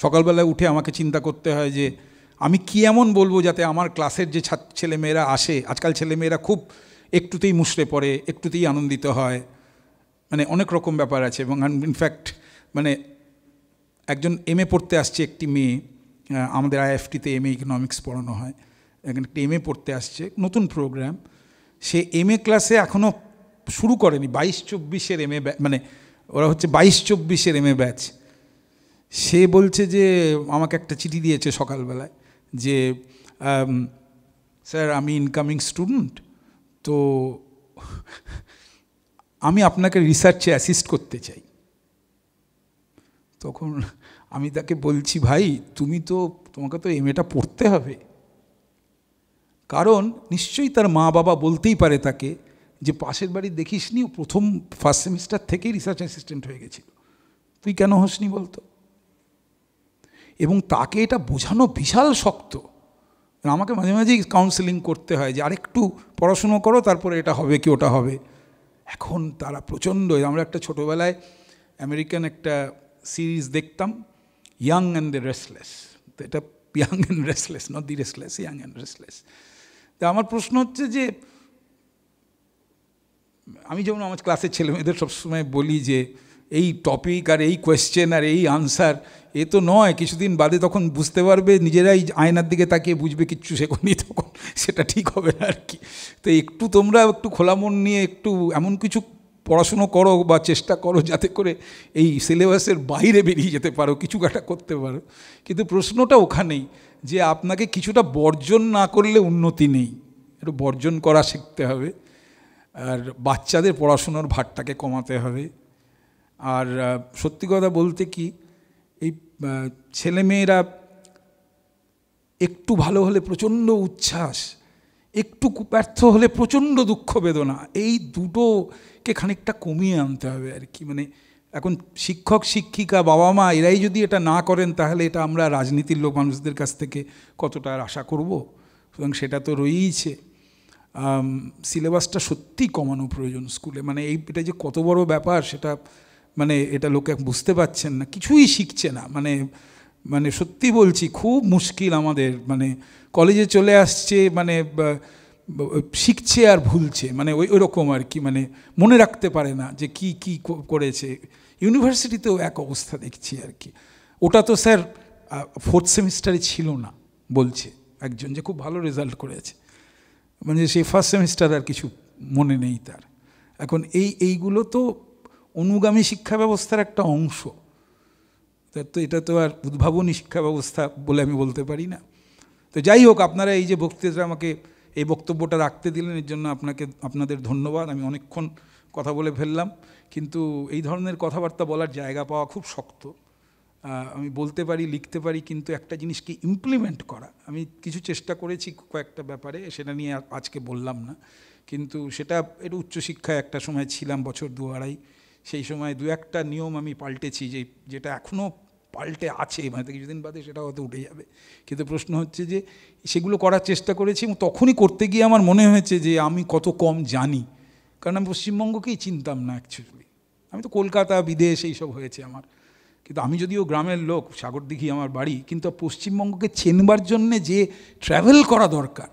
সকালবেলায় উঠে আমাকে চিন্তা করতে হয় যে আমি কি এমন বলবো যাতে আমার ক্লাসের যে ছাত্র ছেলেমেয়েরা আসে আজকাল ছেলেমেয়েরা খুব একটুতেই মুশড়ে পড়ে একটুতেই আনন্দিত হয় মানে অনেক রকম ব্যাপার আছে এবং ইনফ্যাক্ট মানে একজন এম এ পড়তে আসছে একটি মেয়ে আমাদের আইএফটিতে এম এ ইকোনমিক্স পড়ানো হয় একটি এম এ পড়তে আসছে নতুন প্রোগ্রাম সে এম এ ক্লাসে এখনও শুরু করেনি বাইশ চব্বিশের এম এ মানে ওরা হচ্ছে বাইশ চব্বিশের এম এ ব্যাচ সে বলছে যে আমাকে একটা চিঠি দিয়েছে সকালবেলায় যে স্যার আমি ইনকামিং স্টুডেন্ট তো আমি আপনাকে রিসার্চে অ্যাসিস্ট করতে চাই তখন আমি তাকে বলছি ভাই তুমি তো তোমাকে তো এম এটা পড়তে হবে কারণ নিশ্চয়ই তার মা বাবা বলতেই পারে তাকে যে পাশের বাড়ি দেখিসনি ও প্রথম ফার্স্ট সেমিস্টার থেকেই রিসার্চ অ্যাসিস্ট্যান্ট হয়ে গেছিল তুই কেন হসনি বলতো এবং তাকে এটা বোঝানো বিশাল শক্ত আমাকে মাঝে মাঝেই কাউন্সেলিং করতে হয় যে আরেকটু পড়াশুনো করো তারপরে এটা হবে কি ওটা হবে এখন তারা প্রচণ্ড আমরা একটা ছোটোবেলায় আমেরিকান একটা সিরিজ দেখতাম ইয়াং অ্যান্ড দ্য রেসলেস এটা young and restless not the restless young and restless তা আমার প্রশ্ন হচ্ছে যে আমি যেমন আমার ক্লাসের ছেলেমেয়েদের সবসময় বলি যে এই টপিক আর এই কোয়েশ্চেন আর এই আনসার এ তো নয় কিছুদিন বাদে তখন বুঝতে পারবে নিজেরাই আয়নার দিকে তাকিয়ে বুঝবে কিচ্ছু শেখনি তখন সেটা ঠিক হবে না আর কি তো একটু তোমরা একটু খোলা মন নিয়ে একটু এমন কিছু পড়াশুনো করো বা চেষ্টা করো যাতে করে এই সিলেবাসের বাইরে বেরিয়ে যেতে পারো কিছু একটা করতে পারো কিন্তু প্রশ্নটা ওখানেই যে আপনাকে কিছুটা বর্জন না করলে উন্নতি নেই একটু বর্জন করা শিখতে হবে আর বাচ্চাদের পড়াশুনোর ভারটাকে কমাতে হবে আর সত্যি কথা বলতে কি এই ছেলেমেয়েরা একটু ভালো হলে প্রচণ্ড উচ্ছ্বাস একটু কুপার্থ হলে প্রচণ্ড দুঃখ বেদনা এই দুটোকে খানিকটা কমিয়ে আনতে হবে আর কি মানে এখন শিক্ষক শিক্ষিকা বাবা মা এরাই যদি এটা না করেন তাহলে এটা আমরা রাজনীতির লোক মানুষদের কাছ থেকে কতটা আশা করব সুতরাং সেটা তো রয়েইছে সিলেবাসটা সত্যি কমানো প্রয়োজন স্কুলে মানে এই এটা যে কত বড় ব্যাপার সেটা মানে এটা লোকে বুঝতে পারছেন না কিছুই শিখছে না মানে মানে সত্যি বলছি খুব মুশকিল আমাদের মানে কলেজে চলে আসছে মানে শিখছে আর ভুলছে মানে ওই ওইরকম আর কি মানে মনে রাখতে পারে না যে কি কি করেছে ইউনিভার্সিটিতেও এক অবস্থা দেখছি আর কি ওটা তো স্যার ফোর্থ সেমিস্টারে ছিল না বলছে একজন যে খুব ভালো রেজাল্ট করেছে মানে সেই ফার্স্ট সেমিস্টার আর কিছু মনে নেই তার এখন এই এইগুলো তো অনুগামী শিক্ষা ব্যবস্থার একটা অংশ তার তো এটা তো আর উদ্ভাবনী শিক্ষা ব্যবস্থা বলে আমি বলতে পারি না তো যাই হোক আপনারা এই যে বক্তৃতা আমাকে এই বক্তব্যটা রাখতে দিলেন এর জন্য আপনাকে আপনাদের ধন্যবাদ আমি অনেকক্ষণ কথা বলে ফেললাম কিন্তু এই ধরনের কথাবার্তা বলার জায়গা পাওয়া খুব শক্ত আমি বলতে পারি লিখতে পারি কিন্তু একটা জিনিসকে ইমপ্লিমেন্ট করা আমি কিছু চেষ্টা করেছি কয়েকটা ব্যাপারে সেটা নিয়ে আজকে বললাম না কিন্তু সেটা একটু উচ্চশিক্ষায় একটা সময় ছিলাম বছর দু আড়াই সেই সময় দু একটা নিয়ম আমি পাল্টেছি যে যেটা এখনও পাল্টে আছে মানে কিছুদিন বাদে সেটা হয়তো উঠে যাবে কিন্তু প্রশ্ন হচ্ছে যে সেগুলো করার চেষ্টা করেছি এবং তখনই করতে গিয়ে আমার মনে হয়েছে যে আমি কত কম জানি কারণ আমি পশ্চিমবঙ্গকেই চিনতাম না অ্যাকচুয়ালি আমি তো কলকাতা বিদেশ এইসব হয়েছে আমার কিন্তু আমি যদিও গ্রামের লোক সাগরদিঘি আমার বাড়ি কিন্তু পশ্চিমবঙ্গকে চেনবার জন্যে যে ট্র্যাভেল করা দরকার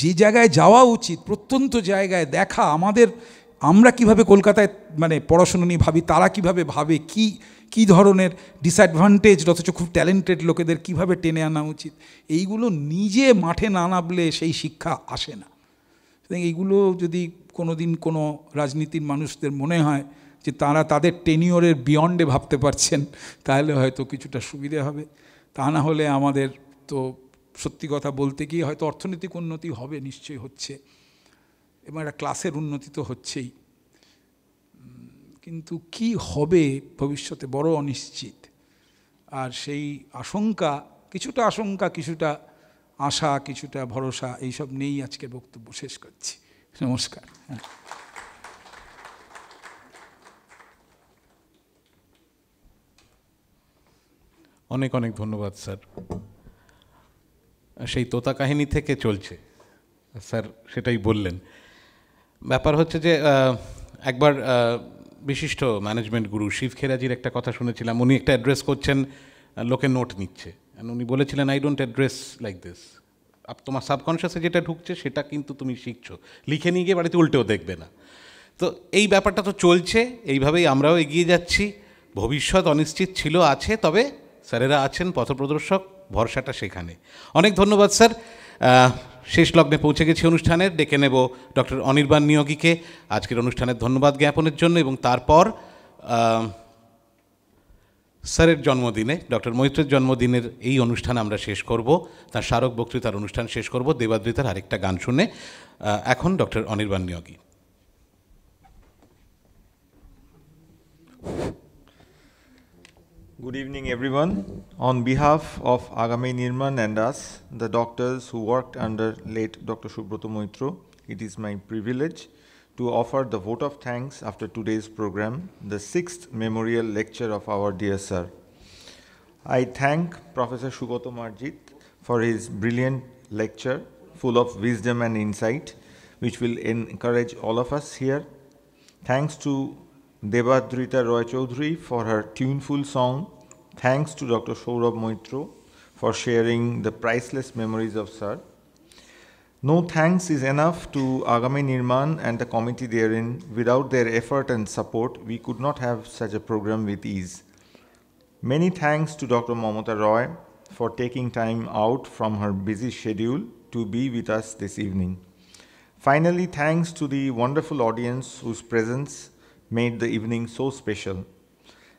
যে জায়গায় যাওয়া উচিত প্রত্যন্ত জায়গায় দেখা আমাদের আমরা কিভাবে কলকাতায় মানে পড়াশুনো নিয়ে ভাবি তারা কিভাবে ভাবে কি কি ধরনের ডিসঅ্যাডভান্টেজ অথচ খুব ট্যালেন্টেড লোকেদের কিভাবে টেনে আনা উচিত এইগুলো নিজে মাঠে না নামলে সেই শিক্ষা আসে না এইগুলো যদি কোনো দিন কোনো রাজনীতির মানুষদের মনে হয় যে তারা তাদের টেনিওরের বিয়ন্ডে ভাবতে পারছেন তাহলে হয়তো কিছুটা সুবিধে হবে তা না হলে আমাদের তো সত্যি কথা বলতে গিয়ে হয়তো অর্থনৈতিক উন্নতি হবে নিশ্চয়ই হচ্ছে এবং একটা ক্লাসের উন্নতি তো হচ্ছেই কিন্তু কি হবে ভবিষ্যতে বড় অনিশ্চিত আর সেই আশঙ্কা কিছুটা আশঙ্কা কিছুটা আশা কিছুটা ভরসা এইসব নিয়েই আজকে বক্তব্য শেষ করছি নমস্কার হ্যাঁ। অনেক অনেক ধন্যবাদ স্যার সেই তোতা কাহিনী থেকে চলছে স্যার সেটাই বললেন ব্যাপার হচ্ছে যে একবার বিশিষ্ট ম্যানেজমেন্ট গুরু শিব খেরাজির একটা কথা শুনেছিলাম উনি একটা অ্যাড্রেস করছেন লোকে নোট নিচ্ছে উনি বলেছিলেন I don't address like this তোমার সাবকনশিয়াসে যেটা ঢুকছে সেটা কিন্তু তুমি শিখছো লিখে নিয়ে গিয়ে বাড়িতে উল্টেও দেখবে না তো এই ব্যাপারটা তো চলছে এইভাবেই আমরাও এগিয়ে যাচ্ছি ভবিষ্যৎ অনিশ্চিত ছিল আছে তবে স্যারেরা আছেন পথপ্রদর্শক ভরসাটা সেখানে অনেক ধন্যবাদ স্যার শেষ লগ্নে পৌঁছে গেছি অনুষ্ঠানের ডেকে নেব ডক্টর অনির্বাণ নিয়োগীকে আজকের অনুষ্ঠানের ধন্যবাদ জ্ঞাপনের জন্য এবং তারপর স্যারের জন্মদিনে ডক্টর মৈত্রের জন্মদিনের এই অনুষ্ঠান আমরা শেষ করব তার স্মারক বক্তৃতার অনুষ্ঠান শেষ করব দেবাদ্রিতার আরেকটা গান শুনে এখন doctor Anirban Niyogi good evening everyone on behalf of Agami Nirman and us the doctors who work under late doctor Subrata Maitra it is my privilege to offer the vote of thanks after today's program, the sixth memorial lecture of our dear sir. I thank Professor Shugoto Marjit for his brilliant lecture full of wisdom and insight, which will encourage all of us here. Thanks to Devadrita Roy for her tuneful song. Thanks to Dr. Saurabh Moitro for sharing the priceless memories of Sir. No thanks is enough to Agame Nirman and the committee therein. Without their effort and support, we could not have such a program with ease. Many thanks to Dr. Mamata Roy for taking time out from her busy schedule to be with us this evening. Finally, thanks to the wonderful audience whose presence made the evening so special.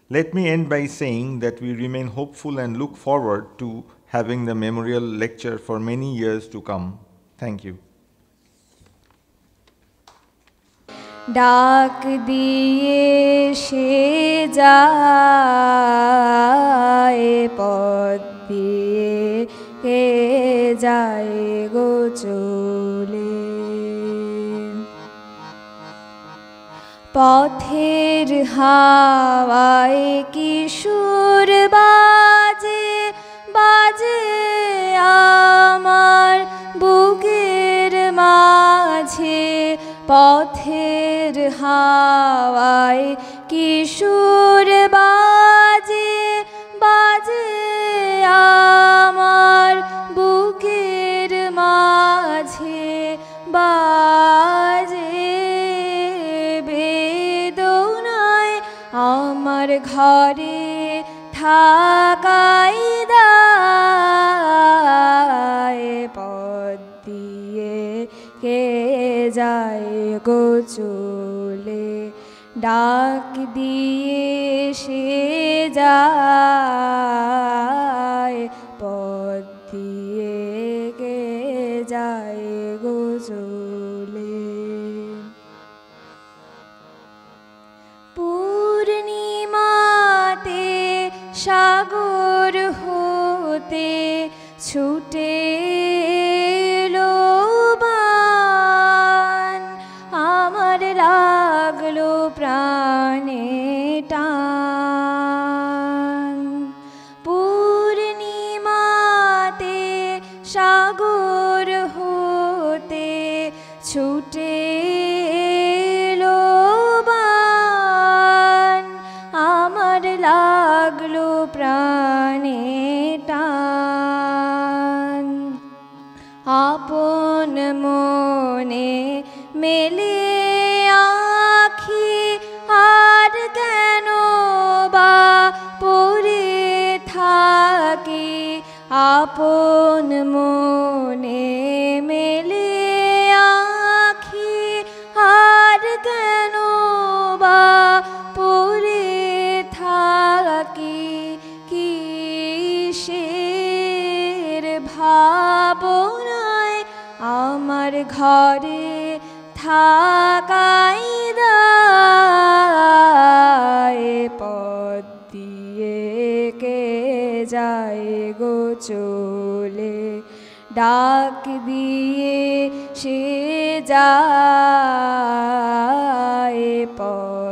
Let me end by saying that we remain hopeful and look forward to having the memorial lecture for many years to come. Thank you ডাক দিয়ে সে যায় পদ দিয়ে কে যায় গো চলে পথের হাওয়ায় কিশোর বাজে বাজে আমার বুকের মাঝে পথের হাওয়ায় কিশোর বাজে বাজে আমার বুকের মাঝে বাজে বেদনায় আমার ঘরে থাকাই গো চলে ডাক দিয়ে সে যা মেলে আখি আর কেন বা পড়ে থাকি আপন মনে মেলে আখি আর কেন বা পড়ে থাকি কিসের ভাবনায় আমার ঘরে ঢাকাই দায় পদ দিয়ে কে যায় গো চলে ডাক দিয়ে সে যায় পদ